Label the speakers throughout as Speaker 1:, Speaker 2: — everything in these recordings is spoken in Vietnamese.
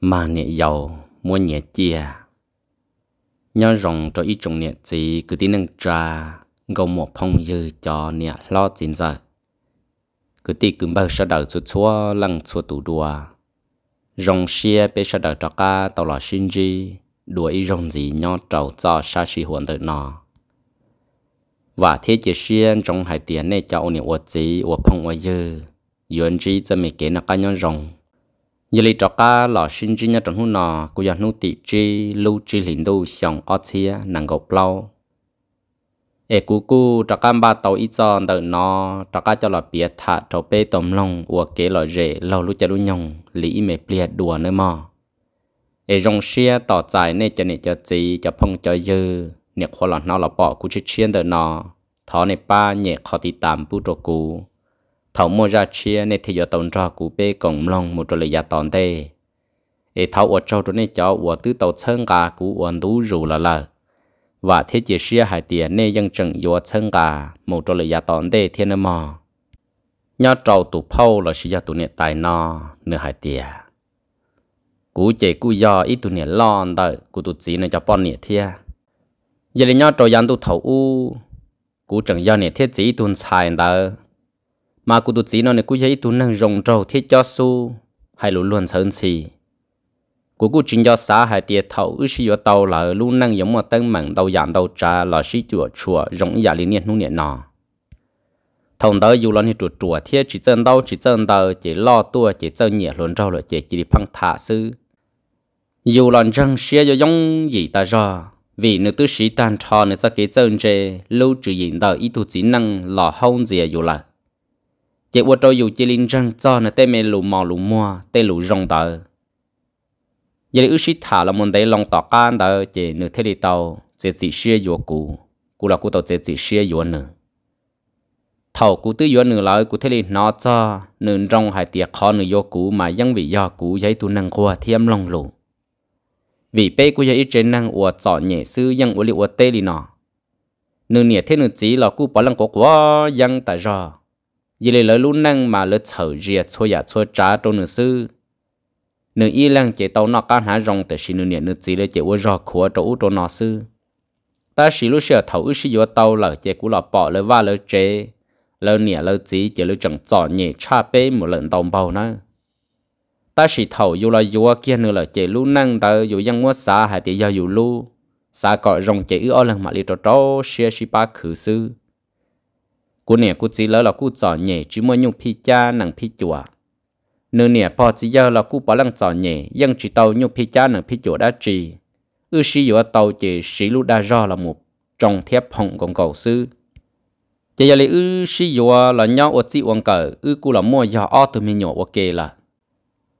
Speaker 1: mà nè giàu mua nhẹ chia nhớ rồng cho ít trồng nhẹ gì cứ tin nâng trà gầu một phong dư cho nhẹ lo chín giờ cứ tin cứ bao sợ đầu chút chúa lăng chúa tủ đùa rồng xia bê sợ đầu cho ca tàu là sinh gì đùa ít rồng gì nhớ trầu cho sa sĩ huấn tự nọ và thế chỉ xuyên trong hai tiền này cho ông nhẹ ủa gì ủa phong ủa dư yuan chỉ cho mình kể nó cái nhớ rồng giờ lấy trọ cá lò sinh chi nhá trong hũ nọ cô giờ nô tị chi lưu chi liền đâu xong ở chia nàng gộc lâu ê cú cú trọ cá ba tàu ít giòn đợi nó trọ cá cho lò bia thả trọ bê tôm lông ua kế lò rễ lâu lúc cho lúc nhông lý mẹ bia đùa nữa mò ê rong xia tỏ dài nè cho nè cho chị cho phong cho dư nè khó lò nó lò bỏ cú chi chiên đợi nó thọ nè ba nhẹ khó tì tạm bút trọ cú thảo mua ra chia nên thì giờ tồn ra cụ bê cổng long một rồi giờ tồn tê ê thảo ở trâu rồi nên cháu ở tứ tàu chân gà cụ ở đủ rủ là là và thế chỉ xia hải tiền nên dân chừng ở chân gà một rồi giờ tồn tê thiên mò nhớ trâu tụ phâu là xia tụ nè tài nò nửa hải tiền cú chế cú yò ít tụ nè lon đời cú tụ chỉ nên cho bọn nè thia giờ là nhớ trâu dân tụ thầu u cú chẳng yò nè thiết chỉ tuần xài đời mà cụ tụt chỉ nó này cụ giấy tụ năng rồng trầu thiết cho su hay lũ luôn sơn xì của cụ chính cho xã hay tiệt thầu ư sĩ tàu là luôn năng giống mà tân mặn đầu giảm đầu trà là sĩ chùa chùa rộng giả liên niên nu niệm nọ thông tớ dù lo như chùa chùa thiết chỉ chân đâu chỉ chân tờ chỉ lo tua chỉ chân nhẹ luôn trâu là chỉ chỉ đi phăng thả sư dù lo chân xia do giống gì ta ra vì nữ tư sĩ tan trò nữ sa kế chân chê lưu trừ diện tờ ý tu chỉ năng lò hông gì dù là chỉ vô trôi dù chỉ linh răng cho nó tê mê lù mò lù mua tê lù rong tờ giờ ư sĩ thả là muốn thấy lòng tỏ can tờ chỉ nửa thế đi tàu chị chỉ xia vô cụ cụ là cụ tàu chị chỉ xia vô nữa thầu cụ tư vô nửa lời cụ thế đi nó cho nửa rong hai tiệc khó nửa vô cụ mà vẫn bị do cụ giấy tu năng qua thiêm lòng lù vì bé cụ giấy trên năng ủa cho nhẹ sư dân ủa liệu ủa tê đi nọ nửa nhẹ thế nửa chỉ là cụ bỏ lăng cổ quá vẫn tại rồi vì lệ lỡ lũ năng mà lỡ thở rìa cho ya cho trả trâu nữ sư nữ y lăng chế tàu nó can há rong tại xí nữ niệm nữ chỉ lỡ chế ua rò khua trâu trâu nó sư ta xí lũ sửa thầu u xí vô tàu lỡ chế cú lọ bỏ lỡ va lỡ chế lỡ niệm lỡ chỉ chế lỡ chẳng trỏ nhẹ cha bê một lần đồng bầu na ta xí thầu la là dù kia nữa là chế lũ năng tờ dù dân mua xa hay thì giao dù lu xa cọ rong chế u o lần mà lì trâu trâu xia xí ba khử sư cú nè cú chỉ lỡ là cú trò nhẹ chứ mua nhung phi cha nằng chùa nửa nè po chỉ giờ là cú bỏ lăng trò nhẹ nhưng chỉ tàu nhung phi cha nằng chùa đã trì ư sĩ tàu chỉ sĩ lu đa do là một trong thép hồng còn cầu sư chỉ giờ là ư là nhau ở chỉ uống cờ ư cú là mua giờ o từ mình nhỏ ok là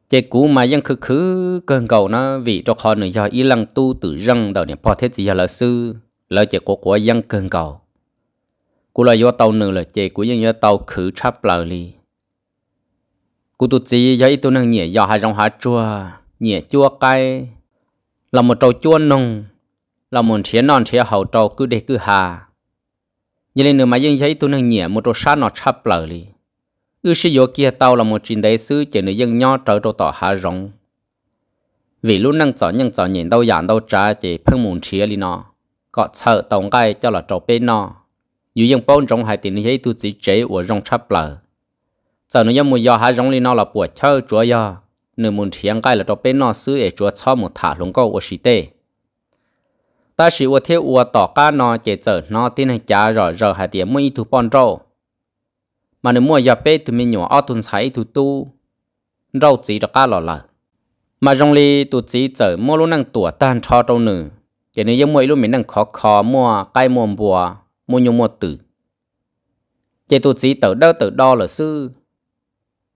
Speaker 1: chỉ cú mà vẫn khứ khứ cơn cầu nó vì cho họ nửa giờ y lăng tu tự răng đầu nè po thế chỉ giờ là sư lỡ chỉ của của dân cơn cầu cú là do tàu nửa là chế của dân do tàu khử chắp lờ li cú tụt chỉ do ít tu năng nhẹ do hai dòng há chua nhẹ chua cay là một trâu chua nung là một chia non chia hậu trâu cứ để cứ hà như lên nửa mà nhưng do ít tu năng nhẹ một trâu sát nó chắp lờ li ư sĩ vô kia tàu là một trình đại sư chỉ nửa dân nho trở trâu tỏ há rong vì lúc năng chọn nhân chọn nhện đâu giản đâu trả chỉ phân muốn chia li nó có sợ tổng cái cho là trâu bên nó อยู่ยังป้อนจงหายตินให้ตัวจีเจ๋อรงชับเปล่าเจ้าหนุ่ยมวยาอหายจงลีนอลบปวดเช่าจัวยาหนึ่งมุนเทียงใกล้ละตัวเป็นนอซื้อเอจัวชอบหมดถาหลงก็อวชิเต้แต่สิวเทยวต่อการนอเจเจอนอที่ในจ้ารอจอหายเตียม่ถทุป้อนโรมันมวยยาเป้ตุมีหนัวอตุนใชูุ้ตู้เราจีจะก้าหล่อละมาจงลีตุจีเจอมัวรู้นั่งตัวตัานทอตรงหนึ่งเจนี่ยังมวยรู้เหม็นนั่งขอคอมัวใกล้มัวบัว mua nhung mua tử chế tu sĩ tự đỡ tự đo là sư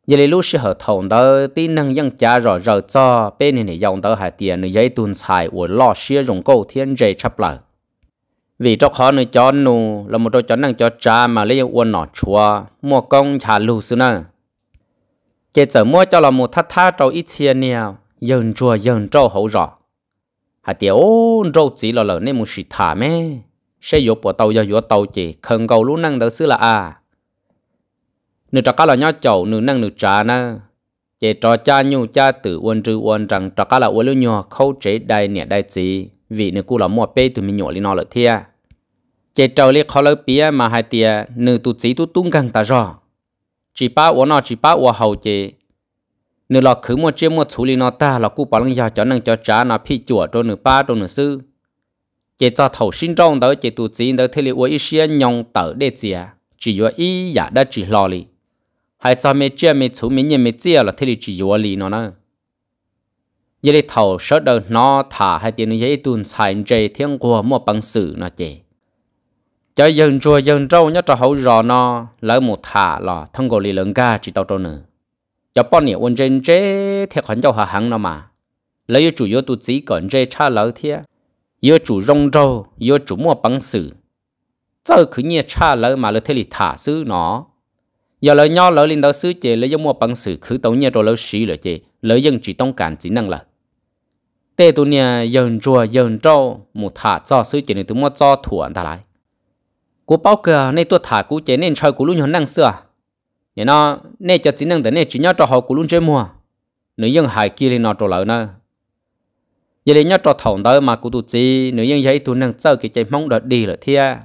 Speaker 1: giờ lấy lúc sẽ hở thòng đó tin năng dân cha rõ rõ cho bên này dòng tờ hà tiền nữ giấy tuôn xài của lo xia dùng câu thiên dây chắp lại vì cho khó nữ cho nụ là một đôi chó năng cho cha mà lấy uôn nọ chua mua công trả lù sư nè chế trở mua cho là một thắt tha trâu ít chia nèo dần chua dần trâu hậu rõ hà tiền ô trâu chỉ là lỡ nên một sự thả mê sẽ dục của tàu giờ dũa tàu chỉ khẩn cầu lũ năng đỡ xứ là à nửa trò cá là nhau chậu nửa năng nửa trả na chế trò cha nhu cha tử uôn trư uôn rằng trò cá là uôn lưu nhỏ khâu chế đài nè đài gì vì nửa cu là mua bê tụi mình nhỏ lên nó lợi thia chế trò liệt khó lợi bia mà hai tia nửa tụ trí tụ tung căng ta rõ chỉ ba uôn nó chỉ ba uôn hậu chế nửa lọ khứ mua chế mua chú lên nó ta là cu bảo lưng giờ cho năng cho trả nó phi chùa trôn nửa ba trôn nửa sư chỉ cho thầu sinh trong đó chỉ tụ chỉ đó thế liệu với xe nhong tờ để gì chỉ có ý giả đã chỉ lo li hay cho mấy chia mấy chú mấy nhân mấy chia là thế liệu chỉ có li nó nè giờ đi thầu sợ đâu nó thả hay tiền giấy tuần xài chơi thiên qua mua bằng sự nó chỉ cho dân chùa dân trâu nhất cho hậu rò nó lỡ một thả là thông qua li lớn ca chỉ tao trâu nữa cho bọn nhiều quân trên chế thiệt hẳn cho hà hẳn nó mà lấy chủ yếu tụ chỉ còn chế cha lỡ thiệt yêu chủ rong râu yêu chủ mua bằng sử giờ cứ nhẹ cha lỡ mà lỡ thế thì thả sư nó giờ lỡ nhau lỡ lên đó sư chế lỡ mua bằng sử cứ tàu nhẹ rồi lỡ xí lỡ chế lỡ dân chỉ tông cản chỉ năng là tê tụ nhẹ dân chùa dân râu một thả cho sư chế này tụ mua cho thua ta lại cô bao cờ nên tôi thả cú chế nên chơi cú luôn nhỏ năng xưa nhớ nó nên cho chỉ năng để nên chỉ nhau cho họ cú luôn chơi mua nếu dân hải kia lên nó trổ lỡ nữa giờ lấy nhau trò thòng tới mà cụ tụt gì nếu như vậy tụi năng chơi cái chạy mong đợt đi rồi thia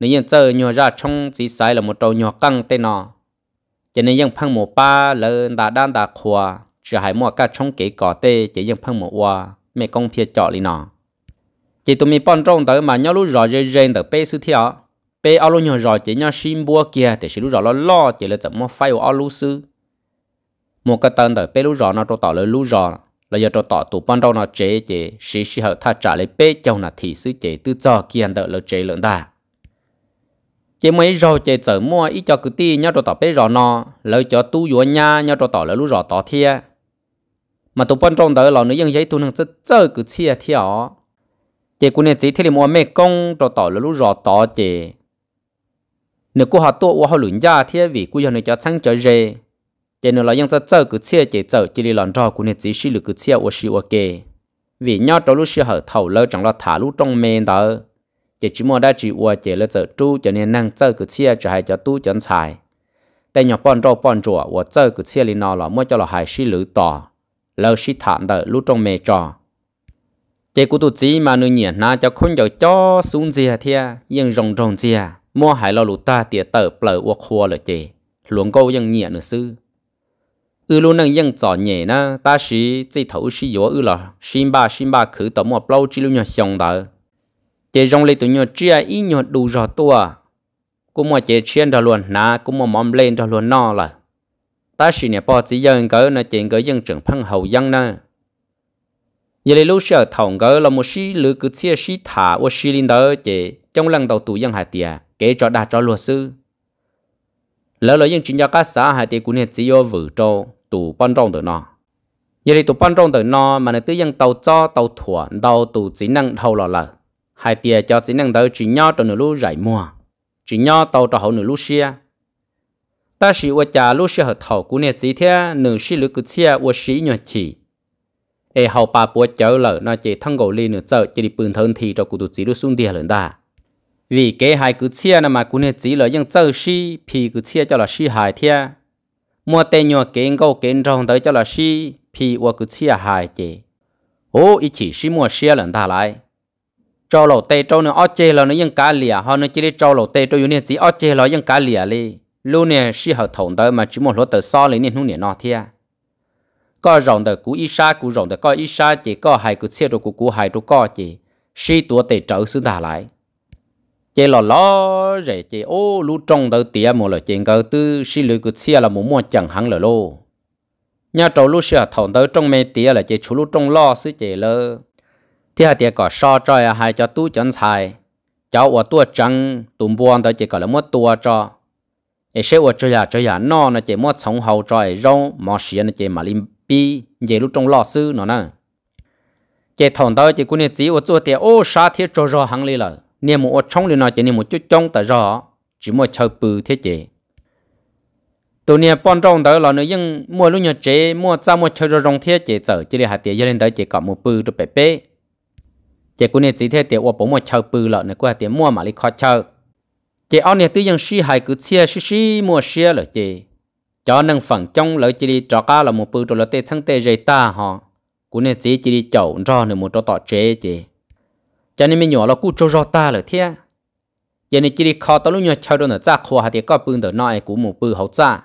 Speaker 1: nếu như chơi nhỏ ra trong chỉ sai là một trò nhỏ căng tên nọ cho nên dân phăng một ba lớn đã đan đã khóa chỉ hãy mua cả trong cái cỏ tê chỉ dân phăng một hoa mẹ công phía chọn lý nọ chỉ tụi mình bọn trong tới mà nhau lúc rõ rơi rên được bê sư thiệt bê ao lúc nhỏ rõ chỉ nhau xin bua kia thì sự lúc rõ lo lo chỉ là 怎么 phải ao lúc sư một cái tên tới bê lúc rõ nó trâu tỏ lời lúc rõ là do tỏ tụ ban đầu nó chế chế sĩ sĩ hợp tha trả lấy bê châu là thị sư chế tự do kiên đỡ lỡ chế lợn đà chế mấy rau chế chở mua ít cho cứ ti nhau cho tỏ bê rò nọ lỡ cho tu dúa nha nhau cho tỏ lỡ lũ rò tỏ thia mà tụ ban trong đỡ là nữa dân giấy tu năng chất chở cứ chia thia chế cũng nên chỉ thế là mua mê công cho tỏ lỡ lũ rò tỏ chế nếu cô họ tu họ luyện gia thia vì cô giờ này cho sang cho dê chỉ nó là dân cái chơi cứ chia chỉ chơi chỉ là làm trò cũng nên chỉ sử dụng cứ chia ô sử ô kê vì nhau trong lúc sử thầu lơ chẳng là thả lúc trong men đó chỉ chỉ mua đã chỉ ô chỉ là chơi tru cho nên năng chơi cứ chia cho hai cho tu cho xài tại nhỏ bọn trâu bọn chùa ô chơi cứ là mua cho hai sử lử tỏ lơ sử thả đỡ lúc trong mê trò chỉ của tụi chỉ mà nuôi nhỉ na cho không giàu xuống gì thia nhưng rồng rồng gì mua hải lo lụt ta tiệt tờ bờ ô khoa là chỉ luồng câu nhưng nữa sư ư luôn năng dân giỏ nhẹ na ta sĩ chỉ thấu sĩ yếu ư là xin ba xin ba khử tổng một lâu chỉ luôn nhọ xong đó chế rong lấy tụi nhọ chia ý nhọ đủ rõ tua cũng mà chế chiên ra luôn na cũng mà mắm lên ra luôn no là ta sĩ nè bỏ chỉ dân cỡ na chuyện cỡ dân trưởng phăng hậu dân na giờ lấy lúc sợ thòng cỡ là một sĩ lữ cứ chia sĩ thả và sĩ linh đó chế trong lần đầu tụi dân hạt tiề kể cho đạt cho luật sư lỡ lỡ những chuyện nhà các xã hai tỷ cũng hiện chỉ vô vử trâu tù ban trong từ nó giờ thì tụ ban trong từ nó mà nó tự nhiên tàu cho tàu thua đầu tụ chỉ năng thâu lò lợ hai tia cho chỉ năng tới chỉ nhau trong nửa lũ giải mua chỉ nhau tàu cho hậu nửa lũ xe ta sĩ vợ cha lũ xe hợp thầu cũng hiện chỉ thế nửa sĩ lữ cứ xe vợ sĩ nhọt chỉ ê hậu bà bố cháu lỡ nó chỉ thăng gầu lên nửa chợ chỉ đi bình thường thì cho cụ tụ chỉ lũ xuống địa lớn ta vì cái hai cứ chia là mà cũng hết chỉ là những châu si thì cứ chia cho là si hại thia mua tên nhỏ cái ngô cái rong tới cho là si thì và cứ chia hại chị ô ý chỉ si mua xe lần ta lại cho lẩu tê cho nó ở chê là nó những cá lìa họ nó chỉ để cho lẩu tê cho những chỉ ở chê là những cá lìa li luôn nè si hậu thủng tới mà chỉ một lỗ tờ so lấy nên không nè nọ thia có rộng tờ cú ít sa cú rộng tờ có ít sa chỉ có hai cứ chia rồi cú cú hai rồi có chỉ si tua tê trở xứ ta lại chế lò lo rẻ chế ô lú trong đầu tía một lò chế ngờ tư xí lưỡi cứ xia là một mua chẳng hẳn lò lô nhà trâu lú xia thầu đầu trong mấy tía là chế chú lú trong lò xứ chế lơ thì hai tía có so cho à hai cho tú chọn xài cháu ở tua trăng tụm buồn tới chế có là một tua cho ai sẽ ở chơi nhà chơi nhà nọ nó chế một sống hậu cho ai rong mò xia nó chế mà lim pi chế lú trong lò xứ nó nè chế thầu đầu chế cũng nên chỉ ở chỗ tía ô sa thiết cho cho hẳn lì rồi niệm một trong liền nói chỉ niệm một chút trong tại rõ chỉ một chờ bự thế chế tụi niệm bọn trong tới là nữa nhưng mua lúc nhà chế mua ra mua chơi rong thế chế giờ chỉ là hạt tiền lên tới chỉ có một bự rồi bé bé chế cũng niệm chỉ thế tiền uổng mua chờ bự là nữa cũng hạt tiền mua mà lại khó chờ, chế ông niệm tự nhiên suy hại cứ xia suy suy mua xia là chế cho nên phần trong lợi chỉ đi cho cá là một bự rồi là tê sang tê dây ta họ cũng niệm chỉ chỉ đi chậu rồi nữa một chỗ tọt chế chế cho nên mình nhỏ là cú cho rõ ta là thế giờ này chỉ đi khó tao lúc nhỏ chơi đồ nữa ra khó hạt thì có bưng được nói của một bự hậu ra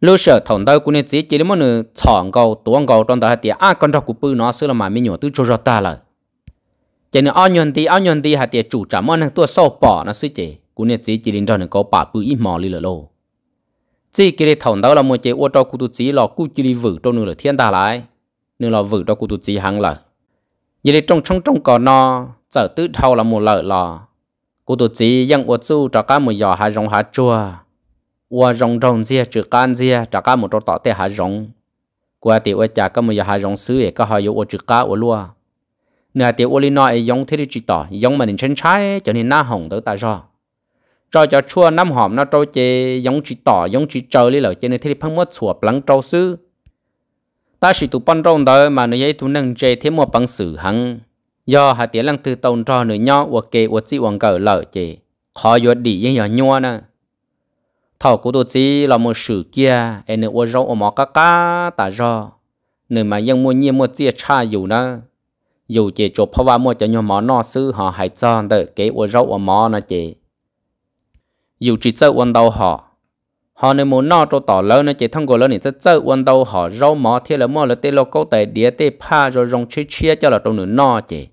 Speaker 1: lúc sợ thằng tao của nên chỉ chỉ đến một nửa chọn cầu tuôn cầu trong đó hạt thì ăn con trâu của bự nó xưa là mà mình nhỏ tự cho rõ ta là cho nên ăn nhận đi ăn nhận đi hạt thì chủ trả món hàng tua sau bỏ nó suy chế, của nên chỉ chỉ đến đó nên có bà bự ít mò đi là lô chỉ cái này thằng tao là một chế ô trâu của tụi chỉ là cú chỉ đi vử trong nửa thiên ta lại nửa là vử trong của tụi chỉ hàng lại giờ lấy trong trong trong cỏ nó giờ tứ thâu là một lợi lò cụ tổ chỉ dân uất su trả cá một giò hà rồng hà chua uất rồng rồng dìa trừ can dìa trả cá một trâu tỏ tê hà rồng qua tiểu uất trả cá một giò hà rồng sứ ấy có hai yếu trừ cá uất lúa nửa tiểu uất lino ấy giống thế đi chỉ tỏ giống mà nên chân trái cho nên na hồng tới ta rồi cho cho chua năm hòm nó trâu chê giống chỉ tỏ giống chỉ trời lý lợi cho nên thế thì phăng mất sủa lắng trâu sứ ta chỉ tụ bắn rong đời mà nó dễ tụ nâng chơi thêm một bằng sự hăng do hà tiếng lăng từ tồn cho nữa nhau và kê và chỉ hoàng cờ lở chị khó yuột đi yên nhỏ nhua nè thảo của tôi chỉ là một sự kia em nữa và ở mỏ cá cá ta do nếu mà ยัง mua nhiên mua chia cha dù nè dù chị chụp phá vào mua cho nhau mỏ nọ sư họ hãy cho đợi kế và rong ở mỏ nè chị dù chỉ sợ quan đầu họ họ nên muốn nọ cho tỏ lỡ nên chỉ thông qua lỡ này rất sợ quan đầu họ rau mỏ thiên là mò là tê lô câu tệ địa tê pa rồi rong chia chia cho là trong nửa nọ chỉ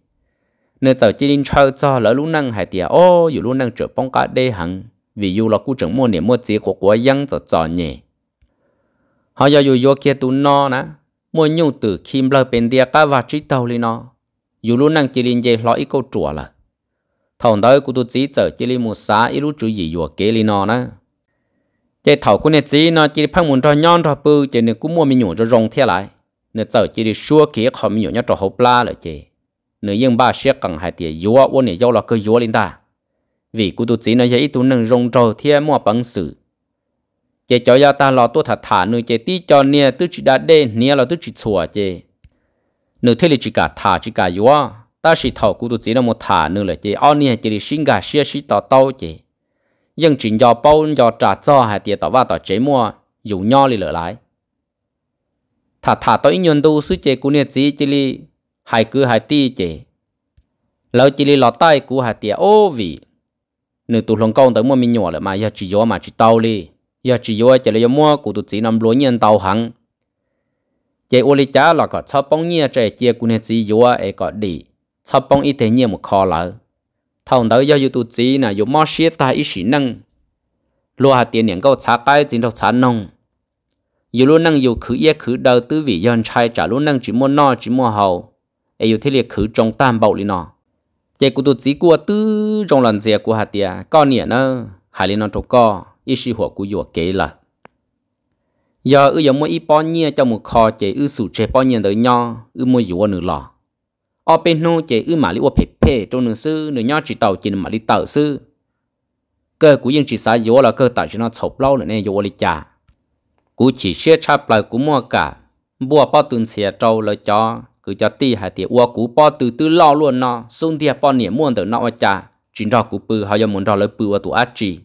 Speaker 1: nên giờ chỉ nên chơi cho lỡ lúc năng hay tiệt ô dù lúc năng trở bóng cả đê hằng vì dù là cú trưởng mua niệm mua chỉ của của dân cho cho nhỉ họ giờ dù vô kia tu nọ nè mua nhu từ kim lơ bên địa cá và chỉ tàu lên nọ dù lúc năng chỉ nên dây lo ít câu chùa là thằng đó cũng tu chỉ giờ chỉ nên mua xá ít lúc chú gì vô kế lên nọ nè chạy thầu của nè chỉ nó chỉ phăng muốn cho nhon cho bự chạy nè cũng mua mình nhổ cho rong thế lại nè chờ chỉ đi xua kia khó mình nhổ nhá cho hộp la lại chế, nè yên ba xe cần hai tiền yếu ô nè yếu là cứ yếu lên ta vì cụ tu chỉ nó dễ tu nâng rong cho thế mua bằng sự chạy cho ya ta lo tu thả thả nè chạy tí cho nè tu chỉ đã đê nè là tu chỉ chùa chế, nè thế là chỉ cả thả chỉ cả yếu ta chỉ thầu cụ tu chỉ nó một thả nè là chế, ao nè chỉ đi sinh cả xe xí tao tao chế dân chuyện do bao do trả cho hay tiệt tỏ vào tỏ chế mua dù nho lì lỡ lại thà thà tới nhân tu sư chế cú nhiệt chỉ chỉ li hai cứ hai ti chế lỡ chỉ li lọt tay của hà tiệt ô vị nữ tụ lòng công tới mua mi nhỏ lại mà giờ chỉ gió mà chỉ tao li giờ chỉ gió chỉ là mua của tụ chỉ nằm lối nhân tàu hằng chế ô li chá là có chấp bóng nhia chế chia cú nhiệt chỉ gió ấy có đi chấp bông ít thế nhia một kho lỡ thầu tới do YouTube chỉ là dùng mò xe ta ít xí năng lúa hạt tiền những câu xá cái chính đâu xá nông dù luôn năng dù khứ ye khứ đầu tư vị dân trai trả luôn năng chỉ mua no chỉ mua hầu ấy dù thế liệt khứ trong tam bầu li nọ chế cụ tu chỉ của tư trong lần dè của hạt tiền con nhỉ nó hải li nó trâu co ít xí hoa xí หัว của dù kế là giờ ư giờ mua ít bao nhiêu cho một kho chế ư sủ chế bao nhiêu tới nhau, ư mua dù ở nửa lò ở bên nô chế ư mà li phê phê trong nương sư nửa nhau chỉ tàu chỉ mà li tàu sư cơ của dân chỉ xã yếu là cơ tạo cho nó chọc lâu nữa nên yếu li chả cú chỉ xe chắp lại cú mua cả bùa bao tuần xe trâu lời cho cứ cho ti hai tiệt uo cú bao từ từ lo luôn nó xung tiệt bao niệm muôn từ nó chả chính đó cú bự hay muốn đó lời bự ở tụ ác chỉ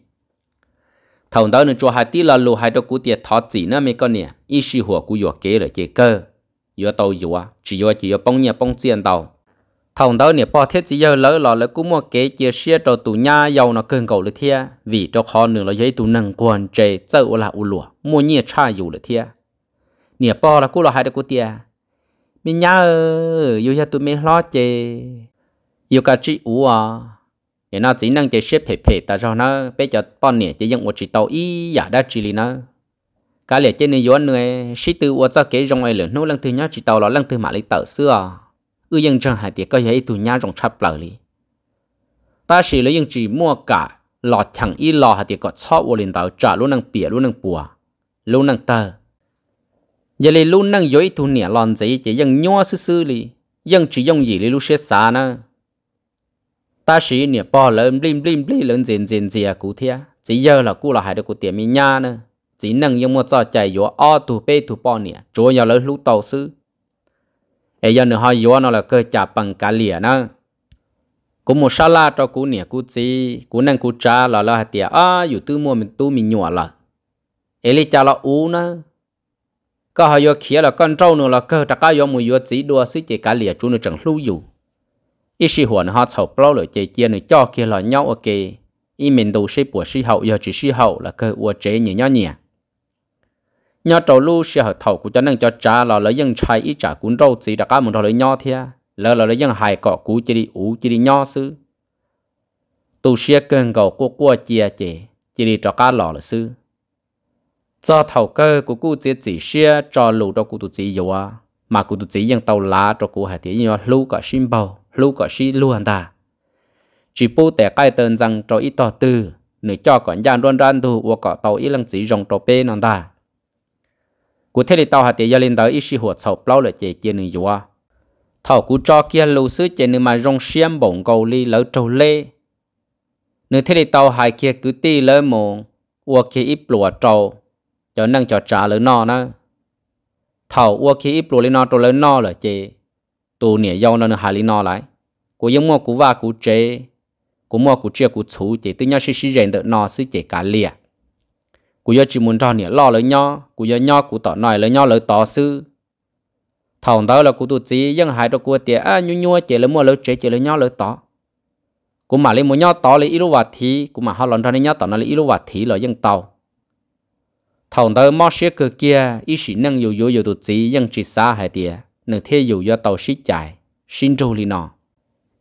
Speaker 1: thầu đó nữa cho hai tí là lù hai đó cú tiệt thọ chỉ nữa mấy con nè ý sư hùa cú yếu kế lời chế cơ yo tàu yo chỉ yo chỉ yo bông nhẹ bông tiền tàu thằng đó nè bỏ thiết chỉ yo lỡ lỡ cũng mua kế chia xe cho tụ nhà giàu nó cần cầu lỡ thia vì cho khó nữa là giấy tụ nâng quan chế tớ là u lụa mua nhẹ cha yo lỡ thia nè bỏ là cũng là hai đứa cũng tia mình nhá ơ yo tụ mình lo chế yo cả chỉ u à nè nó chỉ năng chế xếp phê phê ta cho nó bây giờ bọn nè chỉ dùng một chỉ tàu ý đã chỉ lý nó cá lẽ trên này yến người sĩ tử uất ra cái rong ấy lửa nô lăng thứ nhá chỉ tàu lọ lăng thứ mà lấy tờ xưa ư dân trong hải tiệt có giấy tụ nhau rong chắp lở li ta sĩ lấy dân chỉ mua cả lọ chẳng y lọ hải tiệt có cho vô liền tàu trả luôn năng bìa luôn năng bùa luôn năng tờ giờ lấy luôn năng giấy tụ nẻ lòn giấy chỉ dân nhua sư sư li dân chỉ dùng gì lấy lúc xét xa nữa ta sĩ nè bỏ lên blim blim blim lên diện diện dìa cụ thia chỉ giờ là cụ là hải được cụ tiệm mi nha nữa chỉ nâng dùng một giờ chạy yếu o tù bê tù bò nè chúa nhỏ lớn lũ tàu sư ấy giờ nữa họ yếu nó là cơ trả bằng cá lìa nữa cú một sa la cho cú nè cú chỉ cú nâng cú trả là là tiệt à dù tư mua mình tu mình nhỏ là ấy lý trả là u nữa cơ họ yếu kia là con trâu nữa là cơ trả cá yếu mùi yếu chỉ đua sĩ chế cá lìa chú nữa chẳng lưu dù ít sĩ hoàn họ sầu bao lời chế chế nữa cho kia là nhau ok ít mình đủ sĩ bùa sĩ hậu giờ chỉ sĩ hậu là cơ uo chế nhỉ nhau nhỉ nhà trâu lu sẽ học thầu của cho nên cho trả là lấy dân trai ít trả cuốn râu gì đã cá một thầu lấy nho thia lỡ là lấy dân hài cọ cú chỉ đi ú chỉ đi nho sư tu sẽ cần cầu của qua chia chè chỉ đi cho cá lò là sư do thầu cơ của cụ chỉ chỉ sẽ cho lù cho cụ tu chỉ yếu à mà cụ tu chỉ vẫn tàu lá cho cụ hạt thì nhớ lu cả sim bầu lu cả si lu anh ta chỉ bố tẻ cái tên rằng cho ít tò tư nửa cho còn gian đoan đoan thu và cọ tàu ít lần chỉ rồng tàu bê nàng ta cú thế tao hạt tiền gia lên tới ít xí hột sầu bao là chế chế nương dùa thầu cú cho kia lưu sứ chế nương mà rong xiêm bổng cầu ly lỡ trâu lê nương thế tao hai kia cứ ti lỡ mồm ua kia ít lụa trâu cho nâng cho trả lỡ nọ nữa thầu ua kia ít lụa lỡ nọ trâu lỡ nọ là chế tù nỉa dâu nó nương hai lỡ nọ lại cú giống mua cú va cú chế cú mua cú chia cú chú chế tự nhau xí xí rèn được nọ sứ chế cả liệt cú giờ chỉ muốn cho nhẹ lo lấy nho, cú giờ nho cú tỏ nổi lấy nho lấy tỏ sư thằng đó là cú tụt gì dân hại đồ cua tiệt à nhua nhua chỉ lấy mua lấy chế chỉ lấy nho lấy tỏ cú mà lấy mua nho tỏ lấy ít ilu vật thì cú mà họ lòn cho lấy nho tỏ nó lấy ilu vật thì là dân tàu thằng đó mò xe cơ kia ý sĩ nâng dù dù dù tụt gì dân chỉ xa hại tiệt nửa thế dù do tàu xí chạy xin trâu li nọ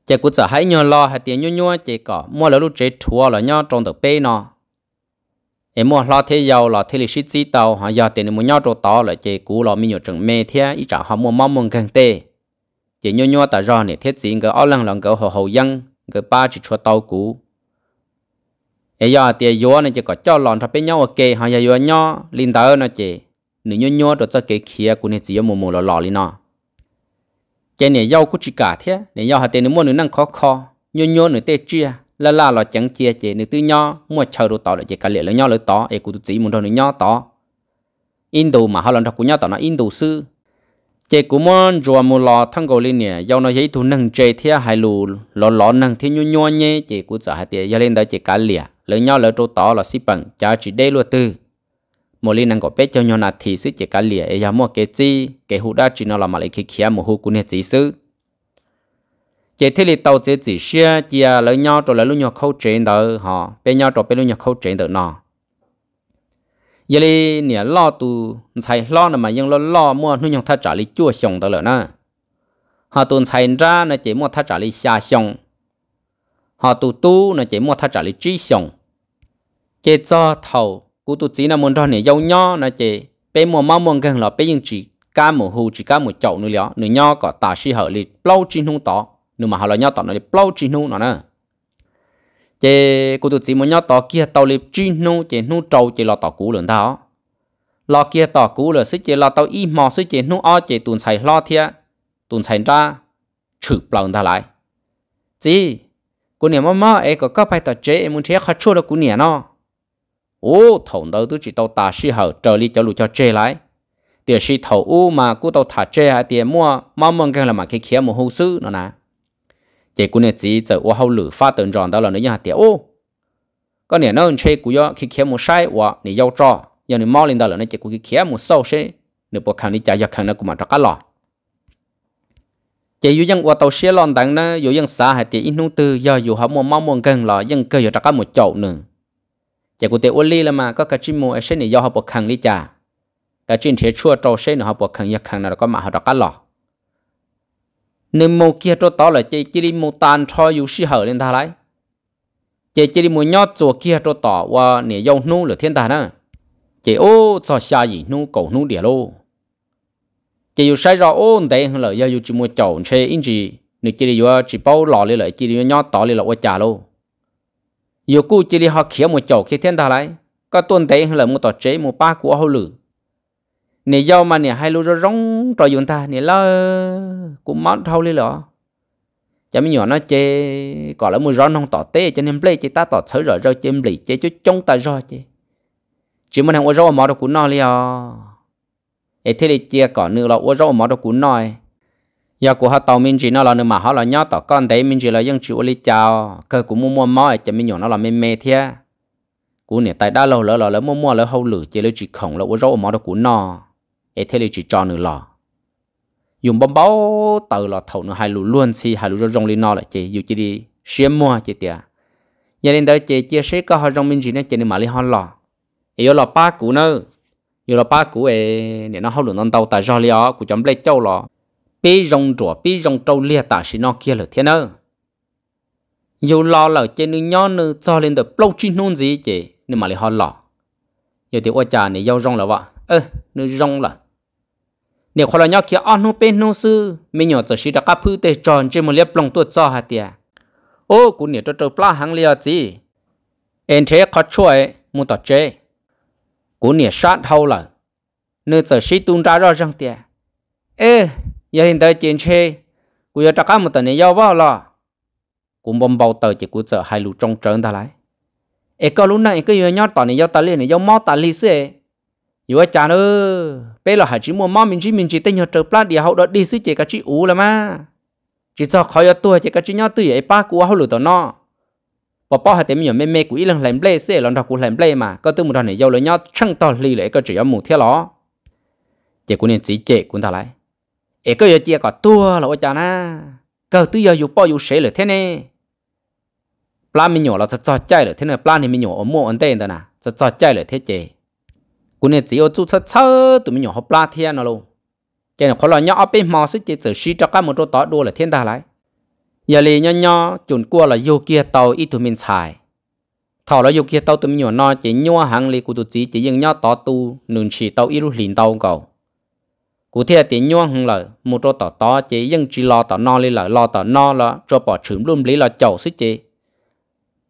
Speaker 1: chỉ cú sợ hãy nhau lo hại tiệt nhua nhua chỉ có mua lấy lúc chế thua lấy nho trong tờ bê nọ em mua lo thế giàu lo thế lịch sử chỉ tàu họ giờ tiền mua nhau chỗ to là chỉ cú lo mi nhiều trường mê thế ít trả họ mua mắm mông càng tê chỉ nhau nhau ta rồi này thế gì cái áo lăng lăng cái hồ hồ dân cái ba chỉ cho tàu cú em giờ tiền yếu này chỉ có cho lòn thập bên nhau ok họ giờ yếu nhau linh tớ này chỉ nếu nhau nhau rồi cho cái kia của này chỉ mua mua lo lo đi nó chơi này giàu cũng chỉ cả thế này giàu họ tiền mua nữa năng khó khó nhau nhau nữa tê chia là là là chẳng chia chế nếu tư nhỏ mua chờ đồ tỏ là chế cả liệt là nhỏ lỡ tỏ cụ cũng chỉ muốn đồ nhỏ nho in Indo mà họ lần đầu cụ nhỏ tỏ nó in Indo sư chế cũng muốn rùa mua lò thăng cầu lên nè do nó giấy thu nâng chế thế hai lù lò lò nâng thế nhu nhu nhé chế cũng sợ hai tiền do lên đó chế cả liệt lỡ nhỏ lỡ đồ tỏ là xí bằng chả chỉ đây luôn tư một liên năng có bé cho nho nà thì sư chế cả liệt ấy giờ mua cái gì cái hũ đa chỉ nó là mà lấy khí kia một hũ cụ nè chỉ sư chế thế là tàu chế chỉ xe chỉ lấy nhau cho lấy lúc nhau khâu chuyện đó họ bên nhau cho bên lúc nhau khâu chuyện đó nọ giờ li nhà lo tu xài lo nè mà nhưng lo lo mua lúc nhau thắt trả li chua xong đó rồi nè họ tu xài ra nè chỉ mua thắt trả li xa xong họ tu tu nè chỉ mua thắt trả li chi xong chế cho thầu cú tu chỉ là muốn cho nè dâu nhau nè chỉ bên mua mau muốn gần là bên những chỉ cá một hù chỉ cá một chậu nữa liệu nữa nhau có tả sĩ họ li lâu chín hung tỏ nhưng mà họ lại nhau tao nói là plau chỉ nu nó nè chế cô tụi chị muốn nhau tao kia tao liệp chỉ nu chế nu trâu chế lo tao cũ lượng thao lo kia tao cũ là sức chế lo tao im mò sức chế nu o chế tuần xài lo thia tuần xài ra chữ plau thao lại chị cô nè mama mơ ấy có cấp phải tỏ chế em muốn chơi khó chua được cô nè nó ô thằng đâu tôi chỉ tao ta sĩ hậu trở đi cho lũ cho chế lại tiền sĩ thầu mà cô tàu thả chế hay mua mong cái là mà cái kia một hồ sư nó nè chế cú này chỉ chờ ô hậu lử phát tận tròn đó là nó nhà tiệt ô có nè nó chơi cú yo khi kia một sai và nè yêu trò giờ nè mau lên đó là nó chế cú khi kia một sâu xe nè bộ khăn đi chạy yêu khăn nó cũng mà trắc lọ chế yêu dân ô tàu xe lon đằng nó yêu dân xã hay tiệt in hung tư giờ yêu họ mua mau mua gần lọ dân cơ giờ trắc một chậu nữa chế cú tiệt ô li là mà có cái chim mua sẽ nè yêu họ bộ khăn đi chạy cái chuyện thế chua trâu xe nè họ bộ khăn giặc khăn nào có mà họ trắc lọ nên mua kia cho tao là chỉ chỉ đi mua tan cho yêu sĩ hở lên ta lại chỉ chỉ đi mua nhát cho kia cho tao và nè dâu nu là thiên tài nữa chỉ ô cho xa gì nu cầu nu địa lô chỉ yêu sai rồi ô tệ hơn là do yêu chỉ mua chậu xe in gì nếu chỉ đi vô chỉ bao lò lên lại chị đi nhát tỏ lên là quá trà lô yêu cu chỉ đi học kia mua chậu khi thiên tài lại có tuần tệ hơn là mua tao chế mua ba của hậu lử nè dâu mà nè hai lô rồi rong trò dùng ta nè lo cũng món thâu lên lọ chả mấy nhỏ nó chê còn là mùi rong không tỏ tê cho nên play chê ta tỏ xấu rồi rồi chê lì chê chú trong ta rồi chê chỉ muốn hàng ô rau mỏ đâu cũng no liền ấy thế thì chia còn nữa là ô rau mỏ đâu cũng nói giờ của họ tàu mình chỉ nó là nữa mà họ là nhớ tỏ con đấy mình chỉ là dân chịu lý chào cơ cũng mua mua mỏ chả mấy nhỏ nó là mê mê thế cú nè tại đa lâu lỡ lỡ lỡ mua mua lỡ hâu lử chỉ lỡ chỉ khổng lỡ ô rau mỏ đâu cũng no e thế li chỉ cho nữa lò dùng bấm báo tờ lò thầu nữa hai lù luôn si hai lù rong lên no lại chị dù chỉ đi xem mua chị tiệt nhà đến đây chị chia sẻ có họ rong minh gì nữa chị nên mà lấy họ lò e lò ba cũ nữa e lò ba cũ e nè nó hao lùn non tàu tại do li ó của chấm lấy châu lò pi rong trỏ pi rong trâu lia tả xí nó kia lửa thế nữa dù lo lờ chị nữ nhỏ nữ cho lên được bao chín nôn gì chị nhưng mà lại họ lọ giờ thì ôi cha này giao rong là vợ ơ nữ rong là nếu khó là nhau ăn hô bên nô sư mình nhỏ giờ xí đã cáp phứ tê tròn một liếp lòng tuột cho hạt tiệt ô cũng nếu cho trâu pla hàng liều gì em thế khó chuối mu tọt chê cũng nếu sát hậu là nơi giờ xí tung ra ra răng tiệt ê giờ hiện tại chiến chê cũng giờ trắc một tờ này giao bao lo cũng bom bao tờ chỉ cũng giờ hai lũ trong trơn ta lại ê có lúc này cứ giờ nhau tờ này giao ta liền này giao mót ta li xe yêu cha nữa bây giờ hai chị mua mắm mình chỉ mình chỉ tinh nhật trở plan địa hậu đó đi xí chỉ các chị ú là mà chị cho khỏi tuổi chị các chị nhau tuổi ấy ba của hậu lửa tao nó bỏ bỏ hạt tiền mình mê mê của ý lần làm play xí lần đầu của làm play mà có tư một đòn này giàu lớn nhau chẳng to lì lại có chỉ ở một thiết ló chị cũng nên chỉ chỉ cũng thà lại ấy có giờ chỉ có tua là ôi giờ na cơ tư giờ dù bao dù sẽ là thế này plan mình nhỏ là cho cho chơi là thế này plan thì mình nhỏ ở mua ấn tên ta nè cho cho chơi là thế chơi cú nên chỉ ở chú sơ sơ tụi mình nhổ hộp la thiên à, nó luôn cho nên khó là nhỏ bên mò sức chỉ sử sĩ cho các một chỗ tỏ đua là thiên ta lại giờ này nhau nhau chuẩn qua là vô kia tàu ít tụi mình xài thảo là vô kia tàu tụi mình nhỏ no chỉ nhua hàng lì của tụi chỉ chỉ dừng nhỏ tỏ tu nương chỉ tàu ít liền tàu cầu cụ thể thì nhua hàng là một chỗ tỏ tỏ chỉ dùng chỉ lo tỏ no lì là lo tỏ no là cho bỏ chửm luôn lấy là chậu sức chỉ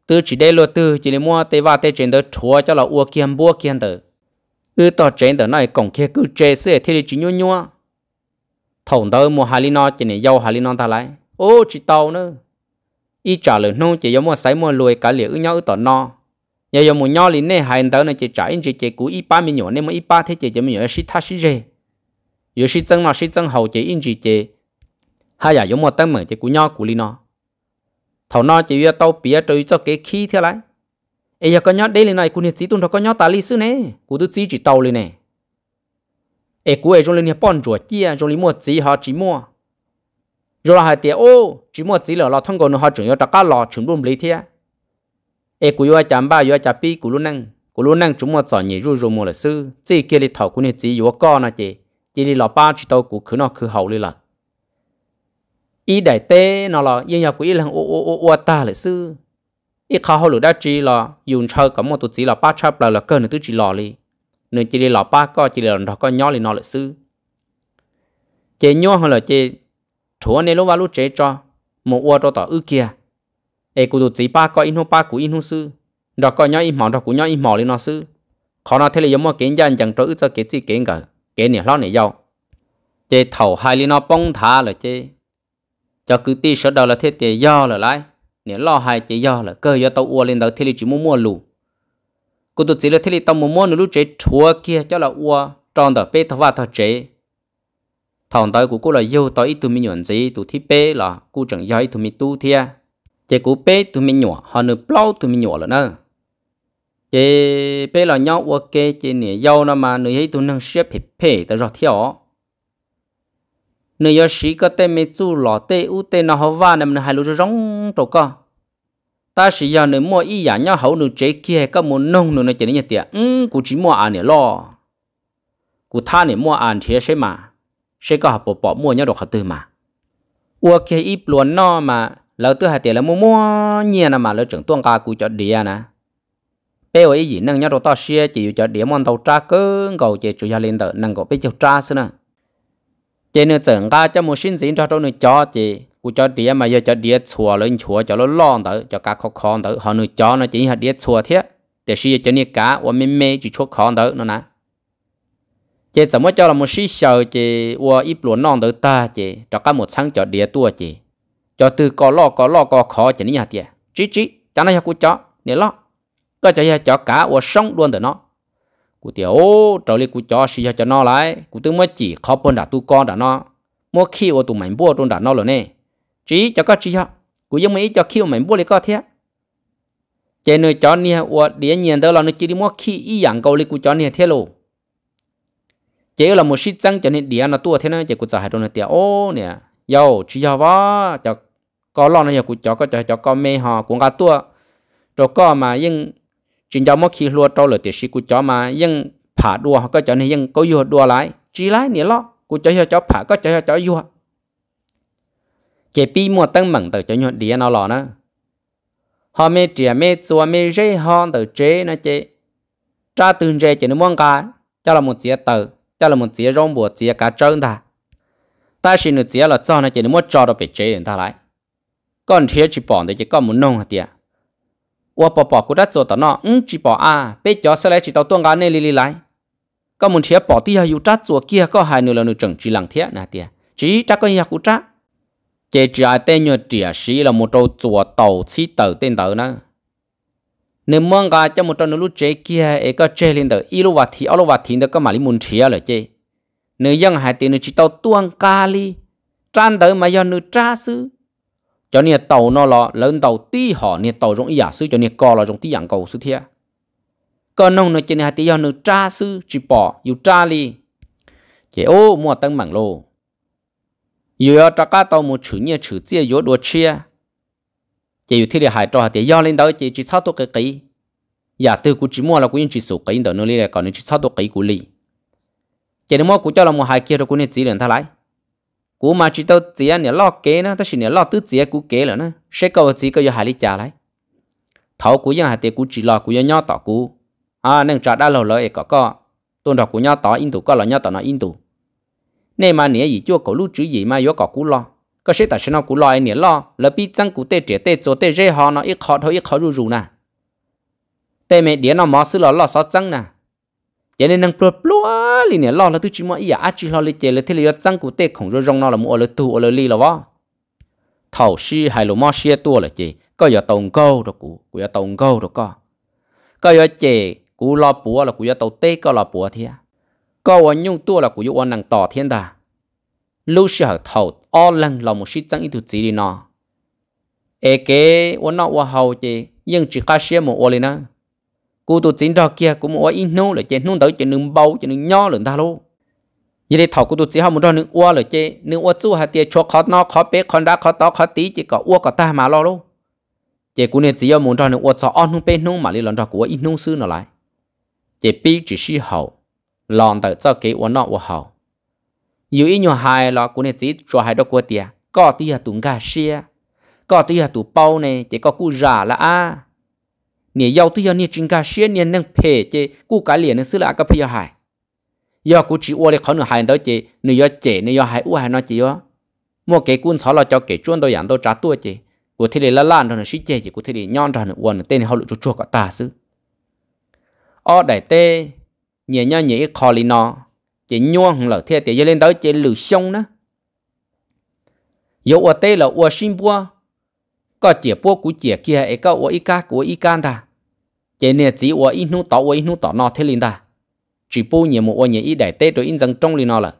Speaker 1: từ chỉ đây lo từ chỉ để mua tê va tê trên đó chúa cho là uo kiêm bua kiêm tử ư tỏ chén đó này còn kia cứ chê sữa thì đi chỉ nhua nhua thầu đó mua hà lino chỉ này dâu hà lino ta lại ô chị tàu nữa y trả lời nô chỉ giống mua sấy mua lùi cả liệu nhau tỏ no nhà giờ mua nhau liền này hai anh đó này chỉ trả anh chỉ chỉ cú y ba mi nhua nên mà y ba thế chỉ chỉ mi nhua sĩ thà sĩ gì giờ sĩ chân là sĩ chân hậu chỉ anh chỉ chỉ hai giờ giống mua tăng mở chỉ cú nhau cú lino thầu no chỉ yêu tàu bia trừ cho cái khí thế lại ấy giờ có nhót đây lên này cũng nhiệt chỉ tuần có nhót ta li sư nè cũng tự chỉ chỉ tàu lên nè ấy cũng ấy trong lên nhà bọn chuột kia trong lên mua chỉ họ chỉ mua rồi là hai tiệt ô chỉ mua chỉ là lo thông còn họ chuyển cho tất cả lo chuẩn buôn lấy thế ấy cũng yêu chạm ba yêu chạm bi cũng luôn năng cũng luôn năng chúng mua sọ nhảy rồi rồi mua là sư chỉ kia đi thầu cũng nhiệt chỉ yêu con nè chị chỉ đi lo ba chỉ tàu cũng khứ nó khứ hậu lên là ý đại tế nó là yên nhà của ý là ô ô ô ô ta là sư ít khó hồ lũ đã chỉ là dùng chơi có một tổ chỉ là ba chơi bờ là cơ nữa tụ chỉ lò li nữa chỉ đi lò ba co chỉ là nó co nhỏ li nó là sư chế nhỏ hơn là chế chúa này lúc vào lúc chế cho một ô cho tỏ ư kia ê cụ tổ chỉ ba co in hô ba cụ in hô sư đó co nhỏ in mỏ đó cụ nhỏ in mỏ li nó sư khó nó thế là giống một kiến dân chẳng cho ư cho kiến gì kiến cả kiến này lo này giàu chế thầu hai li nó bông thả là chế cho cứ ti sợ đầu là thế tiền do là lại nè lo hai chỉ do là cơ do tàu ua lên đầu thì chỉ mua mua lù cô tụt chỉ là thế tàu mua mua lù chế chua kia cho là ua tròn đỡ bê thọ và thọ chế thằng tới của cô là yêu tới tụi mình nhọn gì tụi thi bê là cô chẳng giỏi tụi mình tu thia chế cô bê tụi mình nhỏ họ nửa plau tụi mình nhỏ là nè, chế bê là nhau ok chế nè yêu nó mà nửa ấy tụi năng xếp hết phê tới rồi theo nếu giờ sĩ có tên mẹ chú lọ tê u tê nó hó va nằm hai lũ cho rong trổ co ta sĩ giờ nếu mua y giả nhau hậu nữ chế kia có muốn nông nữ nó chỉ nên tiệt ừ cụ chỉ mua ăn để lo cụ tha nếu mua ăn thì sẽ mà sẽ có học bỏ bỏ mua nhau được học từ mà ua kia ít luôn no mà lỡ tư hai tiền là mua mua nhia nè mà lỡ trưởng tuông ca cụ cho địa nè bây giờ ý gì nâng nhau đồ to xe chỉ cho địa món đầu tra cơ gầu chỉ chủ gia lên đỡ nâng gầu bây giờ tra xưa nè chế nữa chẳng ca cho một sinh sinh cho tôi nữa cho chị cú cho đĩa mà giờ cho đĩa chùa lên chùa cho nó lon tới cho cá khó khó tới họ nữa cho nó chỉ hạt đĩa chùa thiệt để xí cho nên cá và mê mê chỉ chốt khó tới nó nè chế 怎么叫了么是小姐我一路弄到大姐找个么唱叫爹多姐叫 từ có lo có lo có khó chỉ nhà tiền chỉ chỉ cho nó cho cú cho nè lo có cho cho cá và sống luôn được nó cụ tiểu ô trở lại cụ cho xí cho nó lại cụ tưởng mới chỉ khó bơn đã tu con đã nó mua khi ô tụ mảnh bua tôn đã nó rồi nè chỉ cho có chỉ cho cụ giống mấy cho khi mảnh bua lại có thế chế nơi cho nia ô địa nhiên đó là nó chỉ đi mua khi y dạng câu lại cụ cho nia thế luôn chế là một xích trăng cho nên đĩa nó tua thế nè chế cụ trả hai đôi nó tiểu ô nè yo chỉ cho vợ cho có lo nó giờ cụ cho có cho cho có mê họ cũng cả tua rồi có mà nhưng chỉ cho mỗi khi lúa trâu là thì sĩ của chó mà nhưng phá đua họ có cho nên nhưng có vua đua lại chỉ lại nữa lo của chó chó phá có cho chó vua chỉ pi mua tăng mừng từ cho nhuận đĩa nó lò nữa họ mê trẻ mê chùa mê rê hòn từ chế nó chế cha từ rê chỉ nó mong cả cho là một chế từ cho là một chế rong bùa chế cả trơn ta ta xin được chế là cho nó chỉ nó muốn cho được bị chế đến ta lại còn thiếu chỉ bỏ để chỉ có một nông hạt tiền 我宝宝古达做到那，嗯，只宝啊，被叫上来只到多眼内里里来。ก็มันเทียบปอที่อยู่จัดตัวเกียก็หายนึงแล้วนึงจังจีหลังเทียนะเตียจีจักก็อยากกูจ้าเจจีอาเตนยเตียสีเราหมดตัวเต่าชีเต่าเต้นเต่านะเนื้อมังกาจะหมดตัวนู้เจเกียเอก็เจลินเต่าอีลูวัดทีเอาลูวัดทีเต่าก็มาลิมุนเทียเลยเจเนื้อยังหายเตียนึงจีเต่าตัวงกาลีจานเต่ามาย้อนนึงจ้าซื้อ cho nên tàu nó lo lớn tàu tí họ nên tàu rộng giả sư cho nên co là rộng tí dạng cầu sư thiệt còn nông nó trên hai tí do nó tra sư chỉ bỏ yêu tra li chế ô mua tăng mảng lô yêu tra cá tàu một chữ nhẹ chữ chia yếu đua chia chế yêu thiết là hai trò hai tí do lên đầu chỉ chỉ sao tôi cái kỹ giả từ của chỉ mua là của chỉ số kỹ đó nó li là còn chỉ sao tôi cái của li chế nó mua của cho là mua hai kia rồi của nên chỉ lên thay lại cú mà chỉ tao chỉ anh lo kế nữa, tao chỉ lo tứ chỉ cú kế là nó sẽ câu chỉ câu giờ hai lý trả lại thấu cú giờ hai tiền cú chỉ lo cú giờ nhỏ tỏ cú à nên trả đã lâu rồi có có tuần đó cú nhỏ tỏ in tủ có là nhỏ tỏ nó in tủ nên mà nếu gì chưa có lưu chữ gì mà yếu có cú lo có sẽ tại sao nó cú lo anh nãy lo là biết chăng cú tê trẻ tê chỗ tê rê họ nó ít khó thôi ít khó rù rù nè tê mẹ đĩa nó mò xứ lo lo xót chăng nè cho nên năng pro pro li nè lo là tôi chỉ muốn ý à chỉ lo li chơi là thế là do tăng cụ tê không rồi rong nó là mua là tu là li là vợ thầu si hay là mua xe tua là chị có giờ tồn câu rồi cụ cụ giờ tồn câu rồi co có giờ chị cụ lo bùa là cụ giờ tàu tê có lo bùa thế có ở nhung tua là cụ giờ năng tỏ thiên đà lúc sau thầu o lần là một sĩ tăng ít thứ gì đi nó ê kế ở nó ở hậu chị nhưng chỉ cá xe một ở lên nữa cô tụt chính đó kia cũng muốn in nô là chơi nung tới chơi nung bầu chơi nung nho lợn ta luôn như thế thảo cô tụt chỉ học một đôi nung uo là chơi nung uo chú hạt tiền cho khó no khó bé khó đá khó to khó tí chỉ có uo có ta mà lo luôn chế cô này chỉ có một đôi nung uo cho ăn nung bên nung mà đi lần đó cô in nung sư nó lại chế bi chỉ sư hậu lòn tới cho cái uo nọ uo hậu dù ít nhiều hài là cô này chỉ cho hai đó của tiền có là tụng gà xe, có là tụ bao này chỉ có cô giả là a nè giàu tu giờ chính cả xuyên nè nâng phê chế cú cái liền nâng xứ là cái phê hại giờ cú chỉ uo để khó nửa hại đó chế nửa giờ chế nửa giờ hại uo hại nó chế yo mua cái xóa là cho cái chuyên đồ dạng đồ trả tua chế cú thế này là lan rồi nè xí chế chế cú thế này nhon rồi nè uo tên họ lụ chua chua cả ta xứ ở đại tê nhẹ nhẹ nhẹ khó lì nó chế nhuông lở thiệt chế lên đó chế lử sông nữa dẫu ở tê là ở sinh bua có chế bua của chế kia ấy có ở ít cá của can ta chế nè chỉ ủa ít nút tỏ ủa ít nút tỏ nọ thế linh ta chỉ bu nhiều một ủa nhiều ít đại tê rồi in rằng trong linh nọ là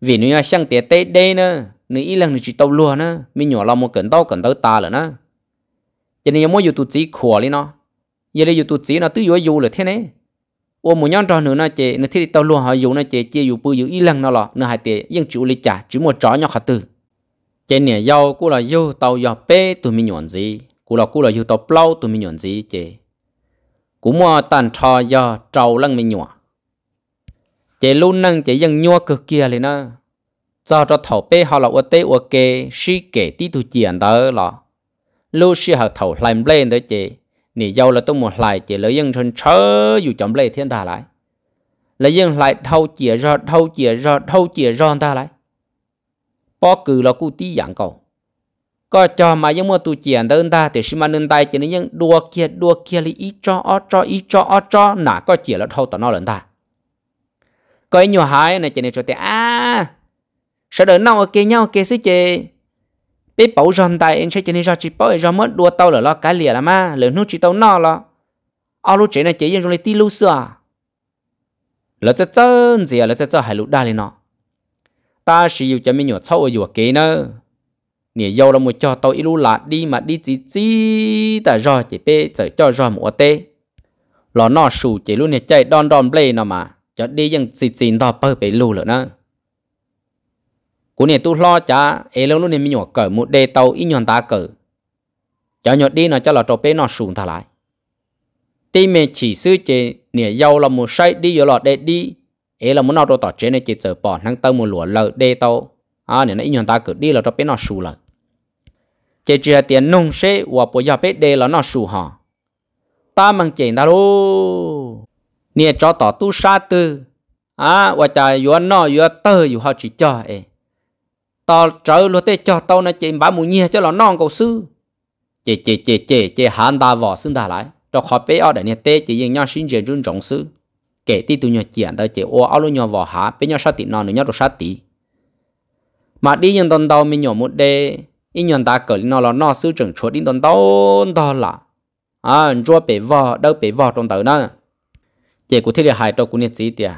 Speaker 1: vì nếu sang tiệt tê đây nữa nếu ít lần chỉ tàu luôn nữa mình nhỏ lo một cẩn tao cẩn tao ta là nữa cho nên mỗi dù tụt chỉ khổ linh nọ giờ đây dù tụt chỉ nó tứ yếu dù là thế này ủa một nhóm trò nữa nó chế nó thiết tàu luôn họ dù nó chế chia dù bu dù ít lần nọ là nửa hai tiệt dân chịu lý trả chỉ một trò nhỏ khác từ chế nè giàu cũng là yêu tàu giàu bé tụi mình nhọn gì cũng là cũng là yêu tàu plau tụi mình nhọn gì chế cũng mà tàn trò giờ trâu lăng mình nhua chế luôn năng chế dân nhua cực kia lên nè, cho cho thầu bê họ là ô tê ô kê si kể tí tu chuyện đó là lưu si họ thầu làm lên đó chế nỉ dâu là tôi một lại chế lấy dân chân chớ dù chấm lệ thiên ta lại lấy dân lại thâu chìa rọt thâu chìa rọt thâu chìa rọt ta lại bỏ cử là cụ tí dạng cầu ก็จอมายังมัวตูเจียนเดินตาแต่ชิมาเดินตาเจนี่ยังดัวเกียดัวเกียลีอีจออจออีจออจอหนาก็เจียแล้วเท่าต่อนอเหลินตาก็อยู่หายในเจนี่จแต่อาเสด็จน้องเกยเงาเกยซิเจไปเป่าจอนตาเองใช้เจนี่จอจีเป่าเองจอมดดัวเต่าเหลือละกาเหลียละมาเหลือนู้จีเต่านอละเอาลูเจนี่เจยังจงเลยตีลูเสือแล้วจะเจิ้นเสียแล้วจะเจ้าหายลูได้เลยเนาะตาชิอยู่จะไม่หยวดเช่าอยู่เกยเนอะ nè dâu là một cho tàu ilu là đi mà đi chỉ chỉ ta rò chỉ bê chở cho rò một tê lò nọ sù chỉ luôn nè chạy đòn đòn bê nó mà cho đi đi ยัง chỉ chỉ đò bơ bê lu lnữa nữa cú nè tu lo cha ê lâu luôn nè mi nhọ cỡ một đề tàu ít nhọn ta cỡ cho nhọ đi nó cho lò trò bê nó sù thả lại tê mẹ chỉ sư chế nè dâu là một say đi rồi lò để đi ê là muốn nó đồ tỏ chế này chỉ chở bỏ năng tàu một lúa lợ đề tàu à nè nó ít nhọn ta cỡ đi là trò bê nó sù lợ chế chỉ tiền nông sẽ và bây giờ biết đây là nó sù hả, ta mang chuyện đó luôn nè cho tao tu sa tư à và cha vừa nọ vừa tơ vừa họ chỉ cho ấy tao trở luôn tới cho tao nó chuyện bả mù nhia cho nó non cầu sư chế chế chế chế chế hắn đa vỏ xưng đa lại cho họ bé ở đây nè tê chỉ riêng nhau sinh ra run trọng sư kể tí tu nhau chuyện tao chế ô áo luôn nhau vỏ há bé nhau sát tị non nữa nhau đồ sát tị mà đi nhân tuần đầu mình nhỏ một đề ý nhận ta cỡ nó là nó sư trưởng chuột đi tồn tôn to là à chúa bể vò đâu bể vò trong tờ nữa chị của thế là hại tôi cũng nhiệt gì tiệt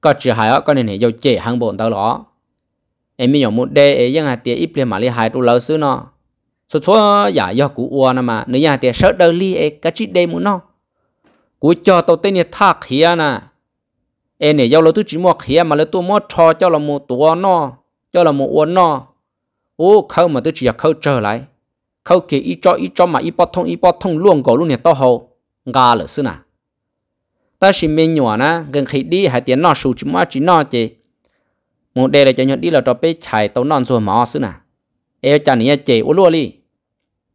Speaker 1: có chỉ hại á có nên hiểu chị hàng bồn tao đó em mới nhỏ một đê ấy nhưng hạt tiệt ít liền mà lấy hai tụ lỡ sư nó số số giả do cú uo nè mà nếu nhà tiệt sợ đâu li ấy cái chị đê muốn nó cú cho tôi tên nhiệt thạc hiền nè em này giao lỡ tôi chỉ mua hiền mà lấy tôi mua cho cho là một tua nó cho là một uốn nó ô khâu mà tôi chỉ là khâu trở lại khâu kia ít cho ít cho mà ít bọt thông ít bọt thông luôn cổ luôn nè to hồ gà là xưa nà ta chỉ mình nhỏ na gần khi đi hai tiếng nọ sù chỉ mà chỉ nọ chứ một đề là cho nhận đi là cho bé chạy tàu non rồi mà xưa nà eo chả nè chè ô luôn đi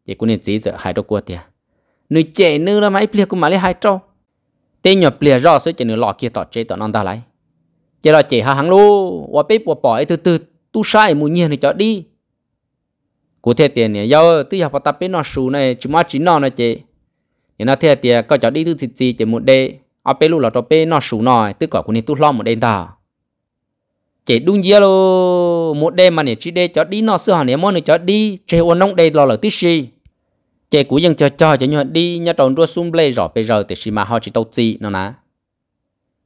Speaker 1: chỉ cũng nên chỉ giờ hai đôi quạt tiệt nửa chè nửa là máy plia cũng mà lấy hai trâu tên nhỏ plia rõ sẽ chỉ nửa lọ kia tọt chè tọt non ta lại chỉ là chè hà hàng lô và bé bỏ bỏ từ từ tu sai mù nhiên thì cho đi cụ thể tiền này giờ tự học tập bên nó sù này chúng mà chỉ nó này chị nên nó thế tiền có cho đi từ gì gì chỉ một đề ở bên lúc là cho bên nó sù nòi tự có của nên tu lo một đề ta chỉ đúng giờ luôn, một đề mà này chỉ đề cho đi nó xưa hàng này món này cho đi chơi uốn nông đề lo là tí gì chỉ cú dân cho cho cho nhau đi nhau trồng đua sum lê rõ bây giờ thì xí mà họ chỉ tàu gì nó nè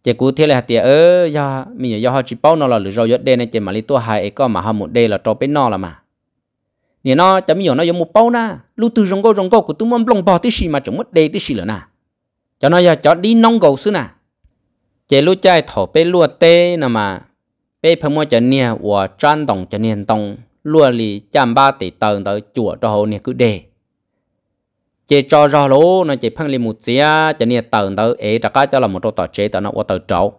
Speaker 1: chị cú thế là tiền ơ giờ mình giờ họ chỉ bao nó là lựa rồi giờ đề này chị mà lấy tua hai cái mà họ một đề là cho bên nó là mà nè nó chấm nhiều nó giống một bao na lu từ rong go rong go của tôi muốn lòng bò tí xì mà chúng mất đề tí xì nữa nà cho nó giờ cho đi nông gầu xứ nà chế lu chai thổ bê lúa tê nà mà bê phải mua cho nè và trang đồng cho nè đồng lúa lì chạm ba tỷ tầng tới chùa cho hồ nè cứ đề chế cho ra lố nó chế phăng lên một chia cho nè tầng tới ế đặc cá cho là một đôi tờ chế tờ nó qua tờ trậu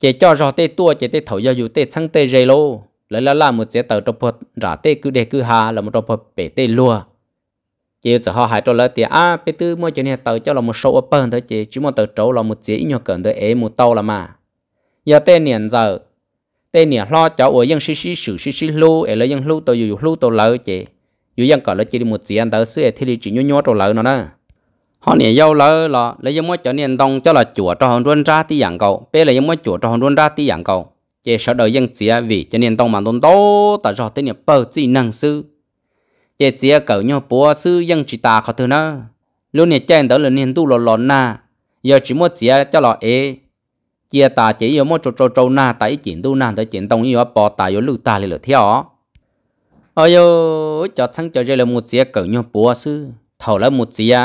Speaker 1: chế cho ra tê tua chế tê thổ giao dù tê sang tê dây lô lấy là làm một chế tờ trong phật rả tê cứ để cứ hà là một trong phật bể tê lùa chỉ cho họ hại à, cho lỡ tiền à bây tư mỗi chuyện này tờ cho là một số ở bên thôi chỉ chỉ một tờ trâu là một chế nhỏ cần tới ế một tàu là mà giờ tên niệm giờ tên niệm lo cháu ở dân xí xí sử xí xí lu ở lấy dân lu tàu dù lu tàu lợi chỉ dù dân còn lỡ chỉ đi một chế anh tờ xưa thì đi chỉ nhó nhó tàu lợi nó nè, họ niệm giàu lợi là lấy dân mỗi chuyện niệm đông cho là chùa cho họ run ra tí dạng cầu bây lấy dân mỗi chùa cho họ run ra tí dạng cầu chế sở đời dân chia vì cho nên tông mạng tôn tố ta cho tên nhập bờ gì năng sư chế chia cỡ nhau bố sư dân chỉ ta khó thứ nó luôn nè chen đó là nên tu lò lò na giờ chỉ mua chia cho lò ế chia ta chỉ giờ mua trâu trâu trâu na tại chuyện tu na tại chuyện tông yêu bỏ ta yêu lưu ta lên lửa theo ôi yo cho thằng cho chơi là một chia cỡ nhau bố sư thầu là một chia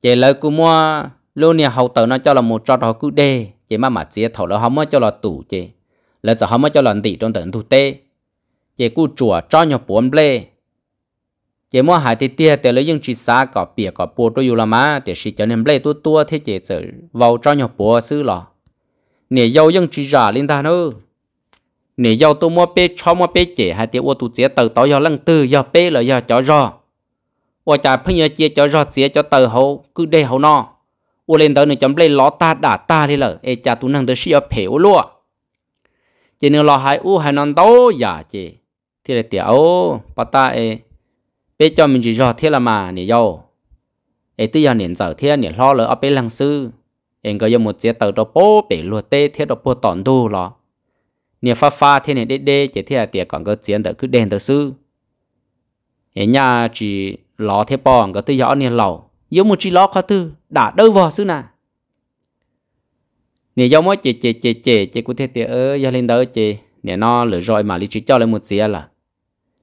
Speaker 1: chế lời cú mua luôn nè hậu tử nó cho là một trò trò cứ đê chế mà mà chia thầu là không mua cho là tủ chế lỡ giờ họ mới cho lần tỷ trong tận thu tê chế cú chùa cho nhau bốn lê chế mua hải thì tia để lấy những chỉ xa cỏ bìa cỏ bùa tôi làm má để xịt cho nên lê tua tua thế chế giờ vào cho nhau bùa sư lọ Nể dâu những chỉ giả linh ta ư? Nể dâu tôi mua bê cho mua bê chế hai tia ô tu chế tờ tao giờ lăng tư giờ bê là giờ cho rò ô cha phun giờ chia cho rò chế cho tờ hậu cứ để hậu nọ ô lên tờ này chấm lê ló ta đả ta đi lờ ê cha tu năng tờ xịt ở phèo luôn chỉ nếu lo hai u hai non đâu giả chị thì là tiểu bắt ta ấy bây giờ mình chỉ cho thế là mà nè yo ấy tự giờ niệm giờ thế nè lo lỡ ở bên lăng sư em có dùng một chiếc tàu đồ bố bể luộc tê thế đồ bố tòn đu lo nè pha pha thế nè đê đê chỉ thế là tiệt còn có chiến đỡ cứ đèn đỡ sư ấy nhà chỉ lo thế bòn có tự giờ nè lầu dùng một chỉ lo khó tư đã đâu vào sư nào nè do mỗi chị chị chị chị chị cũng thế thì ở gia linh đó chị nè nó lửa rồi mà lý trí cho lên một chia là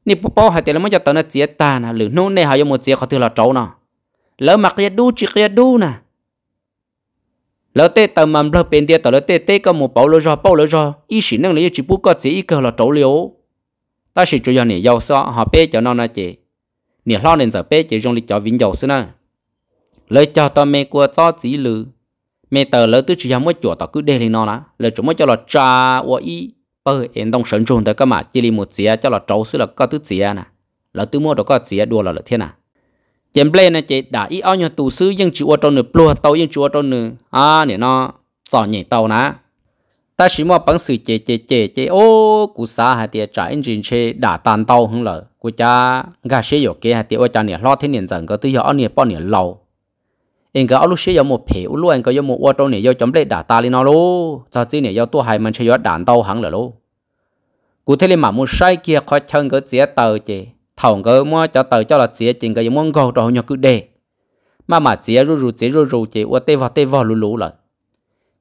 Speaker 1: nè bố bố hai tiền mới cho tới nó chia ta nè lửa nô nè hai một chia có thừa là trâu nè lỡ mặc kia đu chỉ kia đu nè lỡ tê tao mầm lỡ bên tiền tao lỡ tê tê có một bao lỡ rồi bao lỡ rồi ý chỉ năng lý chỉ bố có chỉ ý cơ là trâu liễu ta chỉ cho nè giàu so họ bé cho nó nè chị nè lo nên giờ bé chỉ dùng lý cho vinh giàu xưa nè lời cho tao mẹ của cho chỉ lửa mẹ tờ lỡ tứ chỉ hông mới chùa tao cứ để lên nó lá lỡ chúng mới cho là cha và y bơ em đông sấn trôn tới các mà chỉ li một xía cho là trâu xứ là có tứ xía nè lỡ tứ mua đó có xía đua là lỡ thiên nè, à. chém ple nè chị đã y ao nhà tù sư nhưng chịu trâu nửa plua tàu nhưng chịu trâu nửa à nè nó sò nhảy tàu ná ta chỉ mua bằng sự chế chế chế chế, ô cú xa hai tiệt trả engine chê đã tàn tàu hưng lỡ cú cha gà xe yếu kia hai tiệt ô cha nè lo thế nền dần có tư yếu nè bao nè lâu anh cái lúc xưa có một phe lúc cái có một ô tô này có chấm lệ đả ta lên nó lô cho này có tua hai mình chơi đạn tàu hẳn rồi lô cụ thể là mà một kia khó chân cái chế tờ chế thầu cái mua cho tờ cho là chế chính cái muốn gò đồ nhau cứ đề mà mà chế rú rú chế rú ô tê vào tê vào lú lú là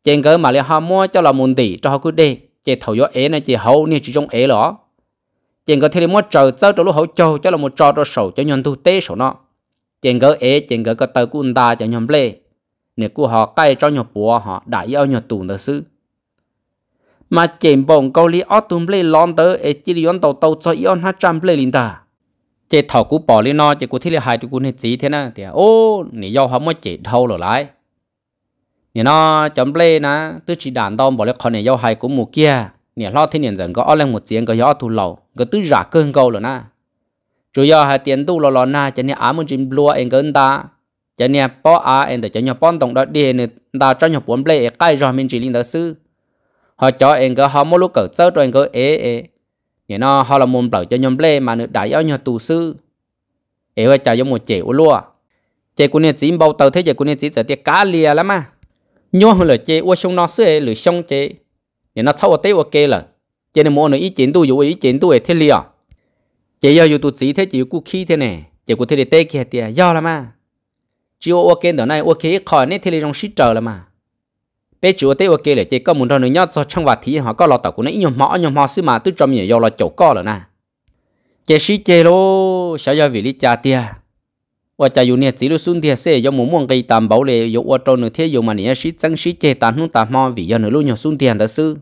Speaker 1: chính cái mà lại họ mua cho là muốn tỷ cho họ cứ đề chế thầu có é này chế hậu này chỉ trong é đó chính cái thế là mua chờ cho lúc hậu chờ cho là một trò cho sầu cho nhân tu tê sầu nó chèn gỡ ế chèn gỡ cái tờ của ông ta cho nhóm lê nếu của họ cay cho nhóm bùa họ đã yêu nhóm tù nữa sư mà chèn bồng câu lý ớt tùm lê lon tớ ế chỉ lý on tàu tàu cho yêu hát trăm lê linh ta chế thảo cú bỏ lên nó chế cú thiết lê hai tụi cú hết gì thế nè thì à, ô nè yêu họ mới chế thâu rồi lại nè nó chấm lê nè tứ chỉ đàn đông bỏ lên con nè yêu hại cú mù kia nè lo thế nè rằng có ở lên một tiếng có gió thu lầu có tứ giả cơn câu rồi nè chủ yếu là tiền tu lo lo na cho nên ám muốn chim lúa anh gần ta cho nên bỏ anh để cho nhau bón đồng đó đi nên ta cho nhau bốn cái rồi mình chỉ linh sư họ cho anh có họ mua lúc cỡ sơ rồi anh có ế ế nhớ nó họ là mồm bảo cho nhóm lệ mà nữa đại giáo nhau tu sư ế hoa chào giống một trẻ u lúa trẻ của nên chỉ bao tàu thế trẻ của nên chỉ sợ tiệt cá lìa lắm mà nhớ hơn là trẻ u sông nó sư lười sông trẻ nhớ nó sau ở ok là cho nên mỗi người ý kiến tu dù ý kiến tu ở thế chỉ do dù tụt chỉ thế chỉ cú khí thế này chỉ cú thế để tê kia tiệt do là mà chỉ ô ok đó này ok khỏi nên thế này trong shit chờ là mà bé chỉ ô tê ok là chỉ có muốn cho nó nhớ cho trong vạt thì họ có lo tàu của nó nhiều mỏ nhiều mỏ xí mà tôi trong nhiều do là chỗ co rồi nè chỉ shit chơi lô sẽ do vì lý cha tiệt và cha dù nhiệt chỉ lúc xuân tiệt sẽ do muốn muốn cây tạm bảo lệ dù ô tô nửa thế dù mà nè shit chẳng shit chơi tàn hung tàn mò vì do nửa lúc nhiều xuân tiệt thật sự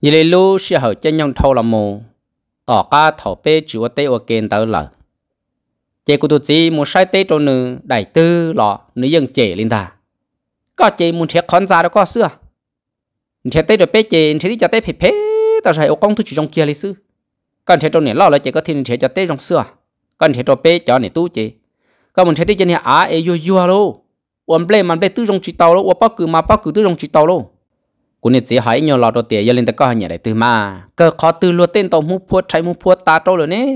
Speaker 1: như lê lô sẽ hở chân nhau thâu là mồ ở cả thổ bê chúa tê ở kênh tớ lở chế cụ tụ chí muốn sai tê trô nữ đại tư lọ nữ dân chế linh ta có chế muốn chế con ra đó có xưa chế tê rồi bê chế chế đi cho tê phê phê ta sai ô công thu chủ trong kia lý sư còn chế trô nữ lọ là chế có thiên chế cho tê trong xưa còn chế trô bê cho nữ tu chế còn muốn chế tê chân nhà á ê yô yô lô ôm blê mà blê tư trong chỉ tàu lô ôm bao cử mà bao cử tư trong chỉ tàu lô cú nít chỉ hỏi nhiều lọ đồ tiền giờ lên ta có nhà đại từ mà cơ khó từ lúa tên tàu mua phua trái mua phua ta trâu rồi nè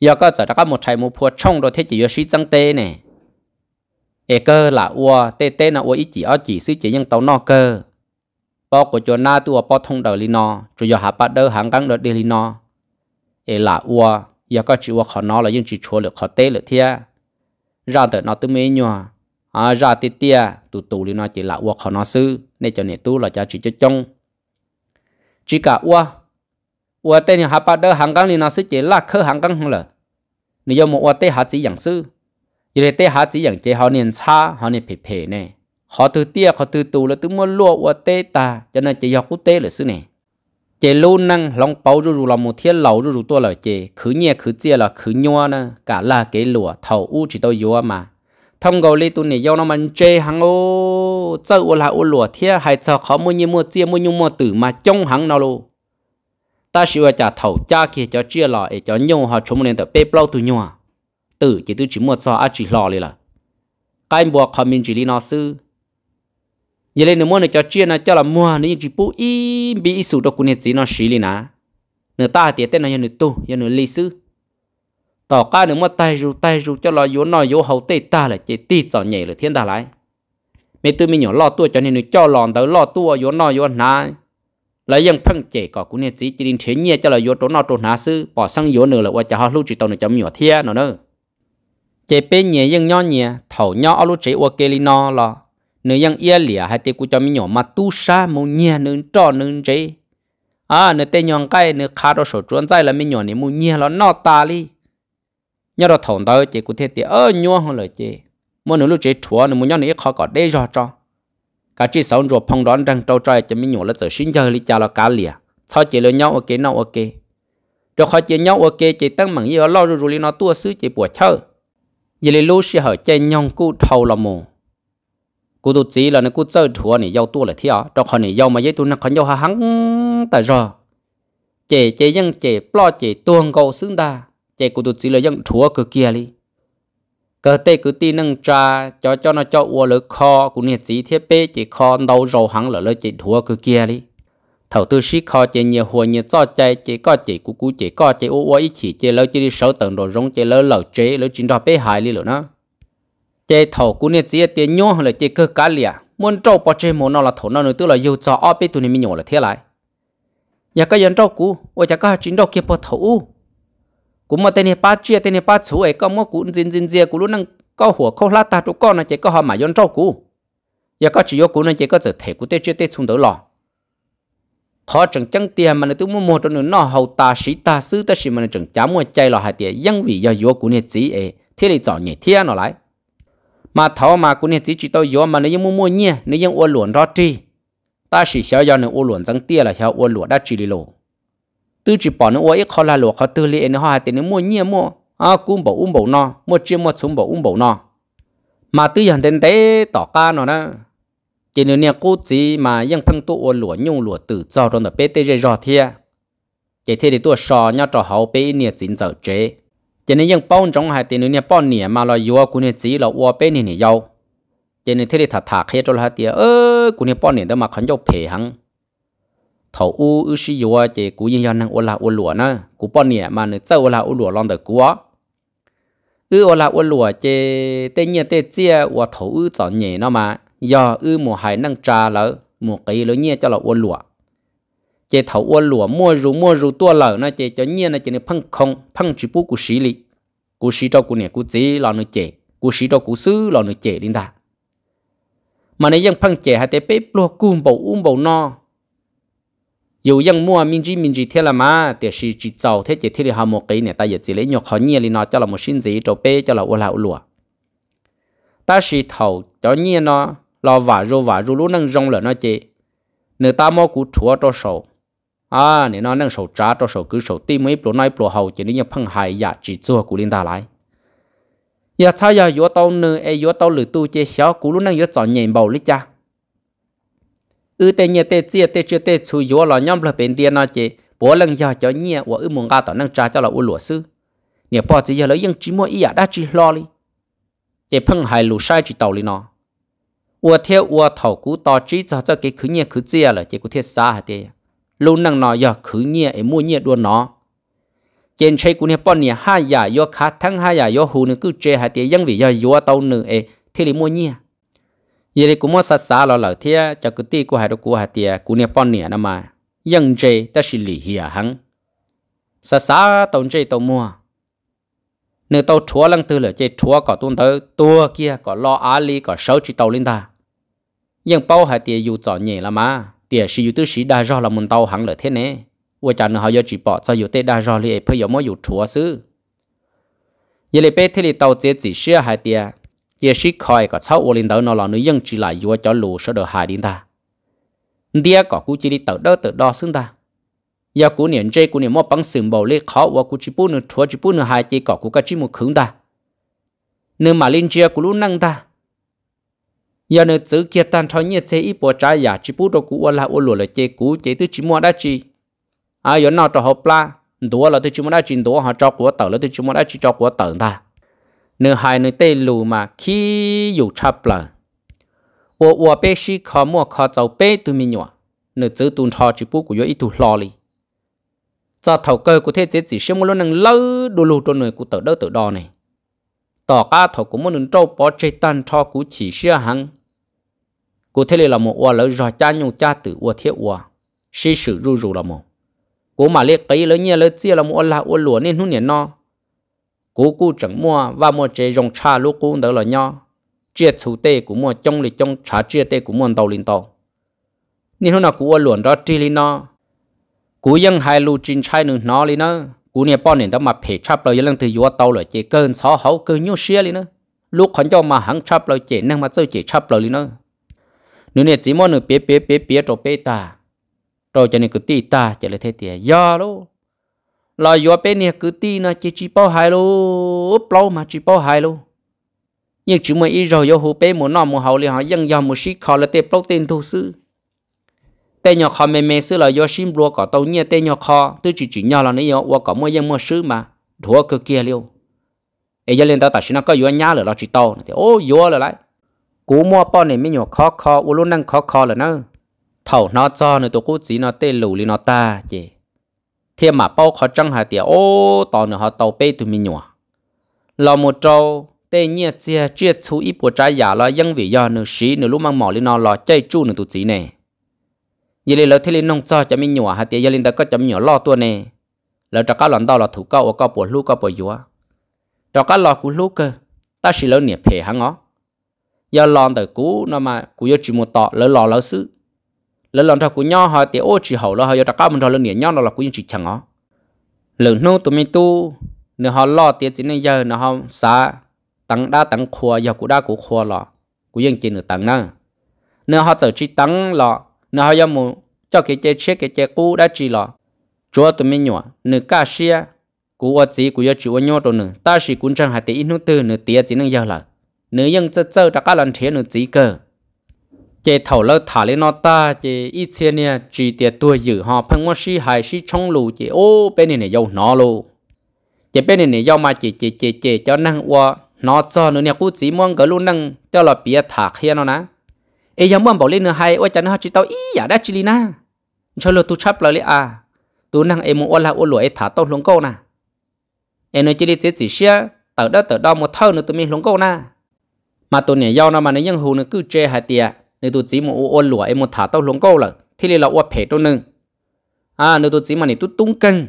Speaker 1: giờ có giờ đã có một trái mua phua trong đồ thế chỉ do sĩ tăng tê nè cơ là ua tê tê là ua ít chỉ ở chỉ sư chỉ nhân tàu no cơ bao của chỗ na tu ở bao thông đầu li chủ giờ hạ bắt đỡ hàng căng đỡ đi li no là ua giờ có chịu ua khó nó là chỉ chúa được khó tê được thia ra tới nó tư mấy nhòa à ra tê tia tụ tụ li nó chỉ là uo khó nó sư nên cho nên tu là cha chỉ cho trông chỉ cả uo uo tê ni hà ba đỡ hàng gang li nó sư chỉ là khơ hàng gang hơn là nếu như một uo tê hà chỉ dạng sư giờ tê hà chỉ dạng chỉ họ nên cha họ nên phê phê nè họ từ tia họ từ tụ là từ mua lúa uo tê ta cho nên chỉ học cú tê là sư nè chế lâu năng lòng bao rú rú là một thiên lâu rú rú tua là chế khứ nhẹ khứ chia là khứ nhua nè cả là cái lúa thầu u chỉ tao yếu mà thông cầu li tu nỉ do nó mình chơi hàng ô chơi ô là ô lùa thia hay sợ khó mua như mua chia mua nhung mua tử mà trong hàng nào luôn ta sửa là trả thầu cha kia cho chia lò để cho nhau họ chung mình tập bê bao tu nhau tử chỉ tu chỉ mua cho à chỉ lò li là cái bộ khó mình chỉ li nó sư giờ lên mua này cho chia nó cho là mua nên chỉ bu im bị sụt đâu cũng hết gì nó xí li nà người ta tiệt tên này người tu người lịch sử tỏ ca nữa mà tay ru tay ru cho lo yếu nói yếu hậu tê ta là chỉ tì cho nhảy là thiên ta lại tôi mình nhỏ lo tua cho nên nó cho lòn tới lo tua yếu nói yếu nà lấy dân phân trẻ có cũng nên chỉ chỉ thế nhẹ cho là yếu tố nó tố nà sư bỏ sang yếu nữa là qua cho họ lúc chỉ tàu nữa chấm nhỏ thiên nó nữa chế bên nhẹ dân nhỏ nhẹ thầu nhỏ ở lúc chế qua kê li nó là nữ dân ia lìa hay tê của cho mình nhỏ mà tu sa mù nhẹ nữ cho nữ chế à nữ tê nhọn cái nữ khá đó sổ chuẩn dây là mình nhỏ này mù nhẹ là nó ta li nhớ đó thầu đó chị cũng thế thì ơ nhua hơn lời chị mỗi nửa lúc chị chúa nữa muốn nhớ nữa khó có đế do cho cả chị sống ruột phong đón răng trâu trai cho mình nhổ là giờ sinh giờ lý cha là cá lìa sao chị lừa nhau ok nào ok rồi khỏi chị nhau ok chị tăng mảng yêu lo rồi rồi nó tua sứ chị bỏ chơi giờ lý lúc sẽ hỏi chơi nhau cú thầu là mù cú tu chỉ là nó cú chơi thua này giàu tua là thiệt à rồi khỏi này giàu mà giấy tu nó khỏi giàu hăng tại rồi chị chị nhân chị lo chị tuông cầu xứng ta chế cụ tụt xí là dân thua cứ kia li cơ tê cứ tin nâng trà cho cho nó cho uo lỡ kho cũng nhiệt sĩ thiết bê chỉ kho đầu rầu hẳn lỡ lỡ chỉ thua cứ kia đi thầu tư sĩ kho chỉ nhiều hồ nhiều cho chạy chỉ có chỉ cú cú chỉ có chỉ uo uo ít chỉ chỉ lỡ chỉ đi sáu tận đồ rong chỉ lỡ lỡ chế lỡ chính đó bê hài đi lỡ nó chế thầu cũng nhiệt sĩ tiền nhô lỡ chỉ cơ cá lìa muốn trâu bỏ chế muốn nó là thầu nó nữa tức là yêu cho ở bê mình nhỏ là thế lại nhà cái dân trâu cú uo chả có chính đó kia bỏ thầu cũng mà tên hiệp ba chia tên hiệp ba chú ấy có mua cũng zin zin zia cũng lúc năng có หัวเขาลาตาทุกคนนะเจ๊ก็หาหมายย้อนเจ้ากูอย่าก็ชิโยกูนะเจ๊ก็จะเทกูเตชื่อเตชุนเดอหลอขอจังจังเตียมันตุ้มมัวตัวหนึ่งนอเฮาตาสีตาซื้อตาสีมันจังจ้ามัวใจหล่อหายเตียยังวียาโยกูเนี่ยจีเอเที่ยจ่อเนี่ยเที่ยนอไรมาเท้ามากูเนี่ยจีจีโตโยมันยังมัวมัวเนี่ยนี่ยังอ้วนหลวนรอจีตาสีเชียวยาเนี่ยอ้วนหลวนจังเตียละเชียวอ้วนหลวนได้จีริโล tư chỉ bỏ nó ôi khó là lụa khó tư li nó hoa tiền nó mua nhia mua à cũng bảo um bảo no mua chia mua xuống bảo um bảo no mà tư hiện đến tế tỏ ca nó đó chỉ nếu nhà cô chỉ mà ยัง phân tu ôi lụa nhung lụa tự do trong đó PTG rõ thia chỉ thế thì tôi sò nhau cho hậu bé nhà chính giờ chế chỉ nếu ยัง bao trong hai tiền nếu nhà bao nè mà lo yếu của nhà chỉ là ôi bé nè nè giàu chỉ nếu thế thì thà thà khi cho là tiền ơ của nhà bao nè đó mà khẩn yếu phê hằng thầu u ư shi yo chế cú yên yon năng ô la ô lúa na cú bọn nè mà nữ tơ ô la ô lúa lon đờ cú á ư ô la ô lúa chế tê nhẹ tê chia ô thầu ư chọn nhẹ nó mà do ư mùa hải năng trà lỡ mùa cây lỡ nhẹ cho là ô lúa chế thầu ô lúa mua rú mua rú tua lỡ nó chế cho nhẹ nó chế nó phăng không phăng chỉ bú cú xí li cú xí cho cú nè cú chế lò nữ chế cú xí cho cú sư lò nữ chế linh ta mà này dân phăng chế hai tê bếp lúa cùm bầu um bầu no dù dân mua minh chỉ minh chỉ thế là má, để chỉ chỉ giàu thế chỉ thế là một cái này ta giờ chỉ lấy nhọc khó nhẹ lên nó cho là một sinh gì cho bé cho là ô lão lúa ta chỉ thầu cho nhẹ nó lo vả rô vả rô lú năng rong là nó chế nửa ta mua cú chúa cho sầu à nè nó năng sầu trả cho sầu cứ sầu tim mấy bồ nói bồ hậu chỉ nên phăng hại giả chỉ chua cú linh ta lại giờ cha giờ yếu tao nửa ai e yếu tao lử tu chế xéo cú lú năng yếu chọn nhẹ bầu lít cha ư tê nhẹ tê chia tê chưa tê chú yếu là nhom là bên tiền nó chỉ bố lần giờ cho nhẹ và ư muốn ga tỏ năng trà cho là u lúa sư nhẹ bỏ chỉ giờ lấy những chỉ mua ý đã chỉ lo đi chỉ phăng hai lù sai chỉ tàu đi nó ua theo ua thầu cú to chỉ cho cho cái khứ nhẹ khứ chia là chỉ cú thiết xa hả tê lù năng nó giờ khứ nhẹ ấy mua nhẹ đuôn nó trên chơi cú nhẹ bỏ nhẹ hai giả do khát thăng hai giả do hù nữa cứ chơi hả tê dân vì giờ yếu tàu nữa ấy thì mua nhẹ yêu thì cũng mua sát sát lo lỡ thia cho cứ ti của hai đứa của hai tia của nhà bọn nè mà dân chơi đó xử lì hiả hăng sát sát tàu chơi tàu mua nếu tàu chúa lăng tư lửa chơi chúa có tuôn tới tua kia có lo á li có sáu chỉ tàu linh ta nhưng bao hai tia dù chọn nhẹ là mà tia sử dụng tư sĩ đa do là muốn tàu hăng lỡ thế nè vua cha nó họ giờ chỉ bỏ cho dù tê đa do li ấy phải giờ mới dù chúa xứ giờ lại bé thế thì tàu chế chỉ sửa hai tia giờ sĩ khỏi có sáu ô linh đó nó là nữ dân chỉ là vua cho lù sợ đồ hại đến ta dia có cú chỉ đi tự đỡ tự đo xứng ta giờ cú niệm chơi cú niệm mua bằng sừng bầu lê khó và cú chỉ bu nửa chúa chỉ bu nửa hai chỉ có cú cái chỉ một khứng ta nếu mà linh chia cú lúc năng ta giờ nếu chữ kia tan thao nhiệt chế ít bỏ trái giả chỉ bu đồ cú ô là ô lù là chế cú chế tư chỉ mua đã chi à giờ nào cho hợp la, đùa là tư chỉ mua đã chỉ đùa họ cho cú tờ là tư chỉ mua đã chỉ cho cú tờ ta nửa hai nửa tê lù mà khi dù chấp là ô ô bé xí khó mua khó cháu bé tụi mình nhỏ nửa chữ tuôn thò chỉ bút của yo ít tụi lo li cho cơ của thế giới chỉ xem một lần nâng lâu đồ lù cho người của tờ đỡ tờ đo này tỏ cá thầu của một nâng trâu bỏ chơi tan cho của chỉ xưa hăng của thế là một ô lỡ rồi cha nhung cha tử ô thiết ô xí sử ru ru là một của mà liệt cái lỡ nhia lỡ chia là một ô ô lúa nên hôn nhẹ no cú cú chẳng mua và mua chế dùng trà lúc cú đỡ là nhau chia chú tê của mua trong lịch trong trà chia tê của mua đầu linh tàu nên hôm nào cú ở luận đó tri linh nó cú dân hai lu chín chai nữa nó linh nó cú nè bao nền đó mà phê chắp lời lần từ yếu tàu rồi chế cơn xó hấu cơn nhau xia linh nó lúc khẩn cho mà hắn chắp lời chế năng mà chơi chế chắp lời linh nó nếu nè chỉ mua nửa bé bé bé bé rồi bé ta rồi cho nên cứ tì ta chỉ là thế tiệt do luôn là do bé nè cứ ti nó chỉ chỉ bao hai lô bao mà chỉ bao hai lô nhưng chúng mày rồi do hồ bé muốn nọ muốn hậu thì họ dân dòng một xí khó là tiền tiền thu sư tên nhỏ khó mềm mềm sư là do sim bùa có tàu nhẹ tên nhỏ khó tôi chỉ chỉ là nấy nhỏ qua có mua dân mua sư mà thua cơ kia liêu ấy giờ lên tao tao xin nó có nhá rồi nó chỉ tàu thì ô vô rồi lại cú mua bao này mấy nhỏ khó khó u luôn năng khó là nó thầu nó cho nữa tụi cú chỉ nó tên lù li ta chị thì mà bao khó trăng hà tiệt ô tàu nữa họ tàu bê tụi mình nhọ lò một trâu tê nhiệt chia chia chú ít bộ trái giả lo dân vị do nửa sĩ nửa lúc mang mỏ lên nó lo chơi chu nửa tụi chỉ nè giờ lên lỡ thế lên nông cho cho mình nhọ hà tiệt giờ lên ta có chấm nhọ lo tua nè lỡ cho cá lòn đau là thủ câu và câu bộ lú câu bộ dúa cho cá lò của lú cơ ta chỉ lỡ nhiệt phê hắn ngó giờ lòn tới cú nó mà cú giờ chỉ một tọ lỡ lò lỡ sứ lần lần thằng cú nhau họ tiểu ô chỉ hậu là họ giờ ta cao mình rồi lần nhẹ nhau nó là cũng chỉ chẳng ó lần nô tụi mình tu nửa họ lo tiếc chỉ nên giờ nửa họ xa tăng đa tăng khoa giờ cú đa cú khoa lọ cú yên chỉ nửa tăng nữa nửa họ giờ chỉ tăng lọ nửa họ giờ mu cho cái chế chế cái chế cú đã chỉ lọ chúa tụi mình nhỏ nửa cả xia cú ở chỉ cú giờ chịu nhau rồi nửa ta chỉ cũng chẳng hạt tiền nút tư nửa tiếc chỉ nên giờ là nửa dân chơi chơi ta cả lần thế nửa chỉ cơ chế thầu lơ thả lên nó ta chế ít xe nè chỉ tiệt tuổi dữ họ phân hoa sĩ hài sĩ trong lù chế ô bên này này dâu nó lù chế bên này này dâu mà chế chế chế chế cho năng qua nó cho nữa nè cú chỉ mong cái luôn năng cho là bịa thả kia nó ná ấy giống bọn bảo lên nữa hay ôi chán nó chỉ tao ý giả à, đã chỉ na cho lừa tu chấp lời à tu năng em muốn là ôn lụa thả tao lúng câu nà em nói chỉ đi chết chỉ xia, tao đã tao đó một thâu nữa tụi mình lúng câu nà mà tụi này dâu nó mà nó nhân hù nó cứ chê hai tiệt nếu tôi chỉ một ô lụa em một thả tao lồng câu là thế là ô phê tôi nương à nếu tôi chỉ mà này tôi tung cân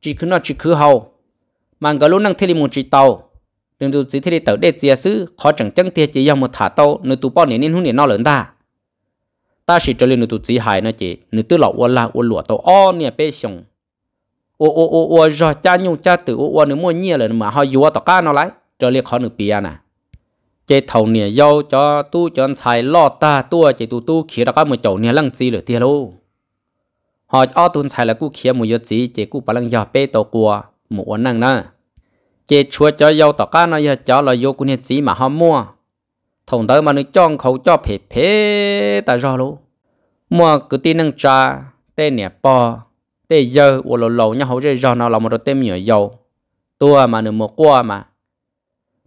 Speaker 1: chỉ cứ nó chỉ cứ hầu mà cái lúc năng thế là một chỉ tàu nên tôi chỉ thế là tàu để chia sứ khó chẳng chẳng thiệt chỉ dòng một thả tàu nếu tôi bao này nên hướng này lớn ta ta chỉ cho nên nếu tôi chỉ hại nó chỉ nếu tôi lậu ô la tàu o nè bê sòng ô ô ô ô rồi cha nhung cha tử ô ô nếu mua nhia là mà họ yếu tàu cá nó lại cho nên khó nửa bia nè chế thầu nè dâu cho tu cho anh xài lo ta tua chế tu tu khí đã có một chỗ nè lăng chi lửa tia luôn họ cho tu xài là cú khí một giờ gì chế cú bà lăng giờ bê tàu của một năng nè chế chúa cho dâu tàu cá nó giờ cho là vô cú nè gì mà họ mua thùng đó mà nó chọn khẩu cho phê phê ta rồi luôn mua cứ tin năng cha tên nè po tên giờ ủa lâu lâu nhau hậu rồi giờ nào là một tên nhỏ dâu tu mà nửa một qua mà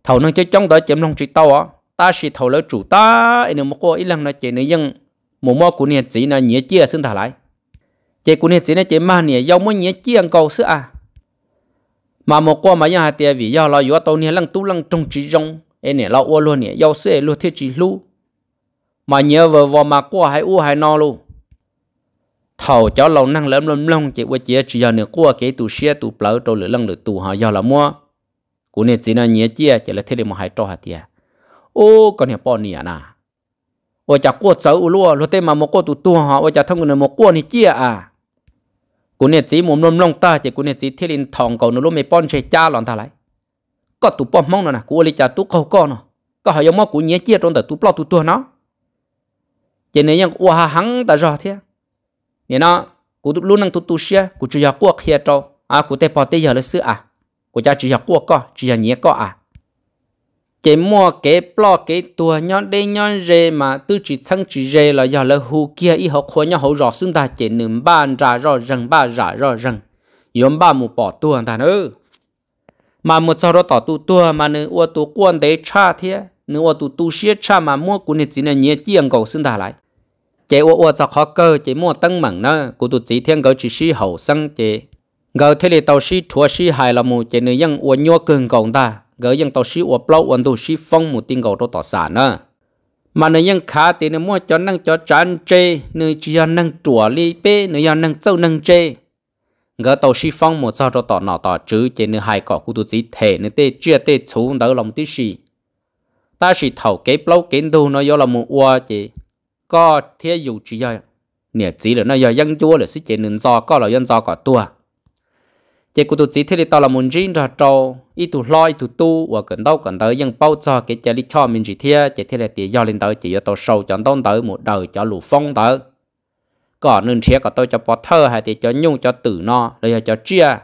Speaker 1: thầu nó chơi trong đó chém long chỉ tao á ta chỉ thầu lỡ chủ ta anh em mà có ít lần nó chơi nữa nhưng mùa mò của nhiệt chỉ là nhiệt chia xin thả lại chơi của nhiệt chỉ này chơi mà nhiệt dâu mới nhiệt chia ăn cầu sữa à mà một qua mà nhà hạt tiền vì do lo yếu tao nhiệt lăng tu lăng trong chỉ rong ấy nhiệt lo uo luôn nhiệt dâu sữa luôn thiết chỉ lu mà nhớ vợ vợ mà qua hay uo hay no luôn thầu cháu lâu năng lớn lắm lông chỉ qua chỉ chỉ do nữa qua cái tụ xe tụ plỡ tàu lửa lăng lửa tụ họ do là mua cú nè chỉ là nhẹ chia là thế này mà hai trò hạt tiền ô còn nhà bọn nè ô chả cô xấu luôn rồi tên mà một cô tụ tu họ ô chả thông người một cô này à cú nè chỉ muốn lom ta chỉ cú nè chỉ thế lên thòng cầu nó lúc mày bọn chơi cha lòn ta lại có tụ bọn nè cú lấy chả tụ cầu con nó có hỏi giống mong cú nhẹ chia trong tờ tụ bọn tụ nó chỉ nên những ô hà hăng ta rõ thế nè nó cú luôn năng tụ tu xia cú chủ nhà cô kia trâu à cú tê bỏ tê giờ lấy sữa à của cha chỉ học quốc co chỉ học nghĩa co à chế mua cái blo cái tua nhon đây nhon rề mà tư chỉ sang chỉ rề là giờ là hù kia y học khối nhau hậu rõ xung ta chế nửa ba ra rõ rừng ba rã rõ rừng yếm ba mù bỏ tua ta nữa mà một sau đó tỏ tu tua mà nữ ô tu quan đấy cha thế nữ ô tu tu siết cha mà mua của nị chỉ là nghĩa chiang cầu xung ta lại chế ô ô cho khó cơ chế mua tăng mảng nữa của tu chỉ thiên cầu chỉ si hậu sang chế gỡ thế là tàu sĩ thua sĩ hài là mù chỉ nơi dân uốn nhua cường cộng ta gỡ dân tàu sĩ uốn plau uốn tu sĩ phong một tiếng gầu đó tỏ sản nữa mà nơi dân khá thì nơi mua cho năng cho chán chê nơi chỉ cho năng chùa li bê nơi cho năng châu năng chê gỡ tàu sĩ phong một sao đó tỏ nọ tỏ chứ chỉ nơi hài cọ cụ tu sĩ thể nơi tê chia tê chú đỡ lòng tí sĩ ta sĩ thầu kế plau kiến tu nó do là mù uốn chỉ có thế dù chỉ do nè chỉ là nó do dân chúa là sĩ chỉ nên do có là dân do cả tua chỉ cụ tụ chỉ thế thì tao là muốn riêng ra trâu ít tụ lo ít tụ tu và gần đâu gần tới dân bao cho cái chả đi cho mình chỉ thế chỉ thế là tiền do lên tới chỉ do tao sâu chọn tao tới một đời cho lũ phong tới có nên chia có tôi cho bỏ thơ hay thì cho nhung cho tử no rồi cho chia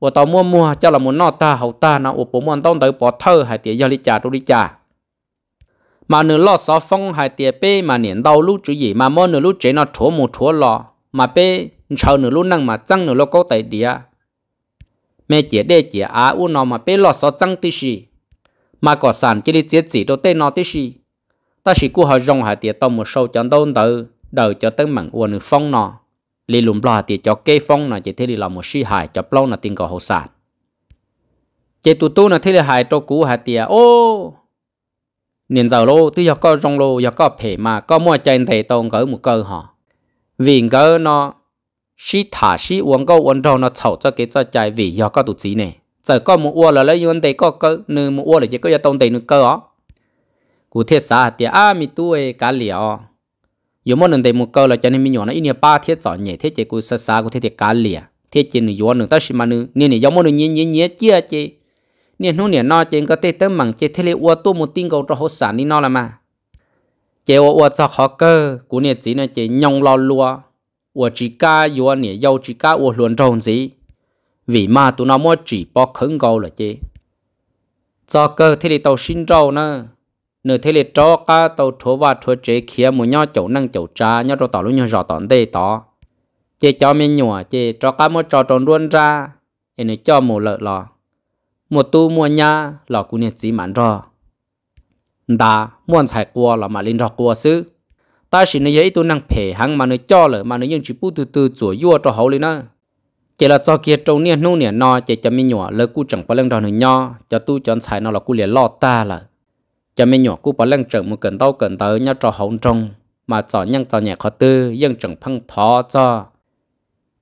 Speaker 1: và tao mua mua cho là muốn no ta hậu ta nó và bố muốn tao tới bỏ thơ hay thì do đi trả tu đi trả mà nửa lo xó phong hay tiền bê mà niệm đau lúc chữ gì mà mỗi nửa lúc chế nó thua một thua lò mà bê chờ nửa lúc năng mà chăng nửa lúc có tài địa mẹ chị đệ chị à u nó mà bé lo sợ tăng tí gì mà có sẵn chỉ đi chết chỉ đâu tên nó tí gì ta chỉ cố họ rong hạt tiệt tông một sâu chọn đâu tự đời cho tới mảng uốn phong nó lì lùm lo tiệt cho cây phong nó chỉ thế đi làm một si hại cho lâu là tiền có hậu sản chỉ tụ tu là thế là hại cho cũ hạt tiệt ô nên giờ lô tôi có rong lô có phê mà có mua chén thầy tông gỡ một cơ họ vì gỡ nó sĩ thả sĩ uống câu uống rau nó chậu cho cái trái chạy vì do có tụt gì nè giờ có một uống là lấy uống tây có cơ nư một uống là chỉ có gia tông tây nư cơ ó cụ thiết xã thì à mi tuê cá liều yếu món nương tây một cơ là cho nên mi nhỏ nó ít nhiều ba thiết giỏi nhẹ thiết chế cụ xã xã cụ thiết thiết cá liều thiết chế nư yếu nương ta xí mà nư nên nè yếu món nương nhẹ nhẹ nhẹ chia chế nên hôm nè nó chế có tê tớ mảng chế thiết lệ uống tu một tinh cầu cho hốt sản đi nó là mà chế uống uống cho khó cơ cụ nè chỉ là chế nhông lo lúa 我只家有你有只家我乱撞 gì vì mà tụi nó mới chỉ bỏ khẩn cầu là chứ cho cơ thế thì tàu xin trâu nữa nửa thế thì cho cả tàu thua và thua chế kia một nhau chậu năng chậu trà nhau cho tàu luôn nhau rõ tọn tê tỏ chế cho mình nhùa chế cho cả một trò tròn luôn ra em nói cho một lợi lò một tu mua nha lò cũng nên chỉ mặn rồi đã muốn chạy qua là mà lên rõ qua xứ ta chỉ nói vậy tôi năng phê hàng mà nó cho lợ, mà nó nhưng chỉ bu từ từ chuỗi vua cho hậu lên đó chỉ là cho kia trâu niên nô niên nọ chỉ cho mình nhỏ lỡ cú chẳng bao lần đó nữa nhỏ cho tôi chọn xài nó là cú liền lo ta là cho mình nhỏ cú bao lần chẳng một cần tao cần tới nhau cho hậu trong mà cho nhân cho nhẹ khó tư dân chẳng phăng thọ cho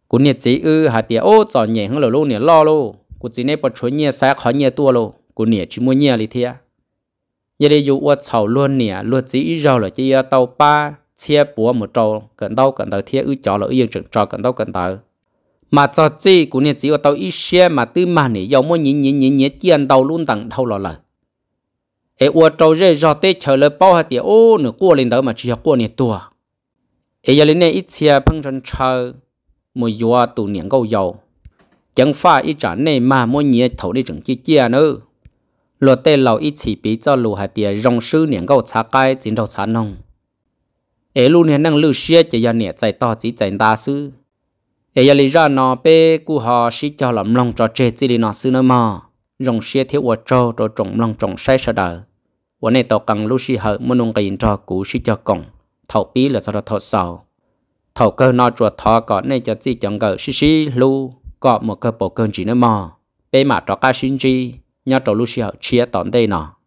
Speaker 1: cú niên chỉ ư hà tiệt ô cho nhẹ hơn lỡ lô niên lo lô cú chỉ nên bỏ chuối nhẹ xa khó nhẹ tua lô cú niên chỉ mua nhẹ lì thiệt giờ đây dù uất sầu luôn niên luôn chỉ rau là chỉ à, tàu pa chia búa một trâu cần đâu cần tới thiết ư chó là ư dân trực trò cần đâu cần tới mà cho chi cũng như chỉ có tàu ít xe mà tư mà nỉ dầu mỗi nhỉ nhỉ nhỉ nhỉ tiền đầu luôn tặng đầu lò lợn ê ua trâu rê giò tê chờ lời bao hạt tiền ô nửa cua lên đó mà chỉ cho cua nè tua ê giờ lên này ít xe phăng chân chờ mua dùa tụ niệm câu dầu chẳng phải ít trả này mà mỗi nhỉ thầu đi chừng chi chia nữa lột tê lầu ít chỉ bị cho lù hạt tiền rong sư niệm câu xá cái, chính đầu xá nông ấy luôn hiện năng lưu xe chỉ do nhẹ chạy to chỉ chạy đa sư ấy giờ lý do nó bé họ sĩ cho lầm lòng cho chỉ lý nó sư nó mò rồng xe thiếu ở trâu rồi trồng lòng trồng sai sợ đời và này tàu cần lưu sĩ hở muốn nông cho cụ sĩ cho còng thầu bí là sao thầu sầu thầu cơ nó chuột thọ có này chỉ chẳng gỡ sĩ sĩ lưu có một cơ bộ cơn chỉ nó mò bé mà cho cá sinh chi nhớ trâu lưu sĩ hở chia tọn đây nọ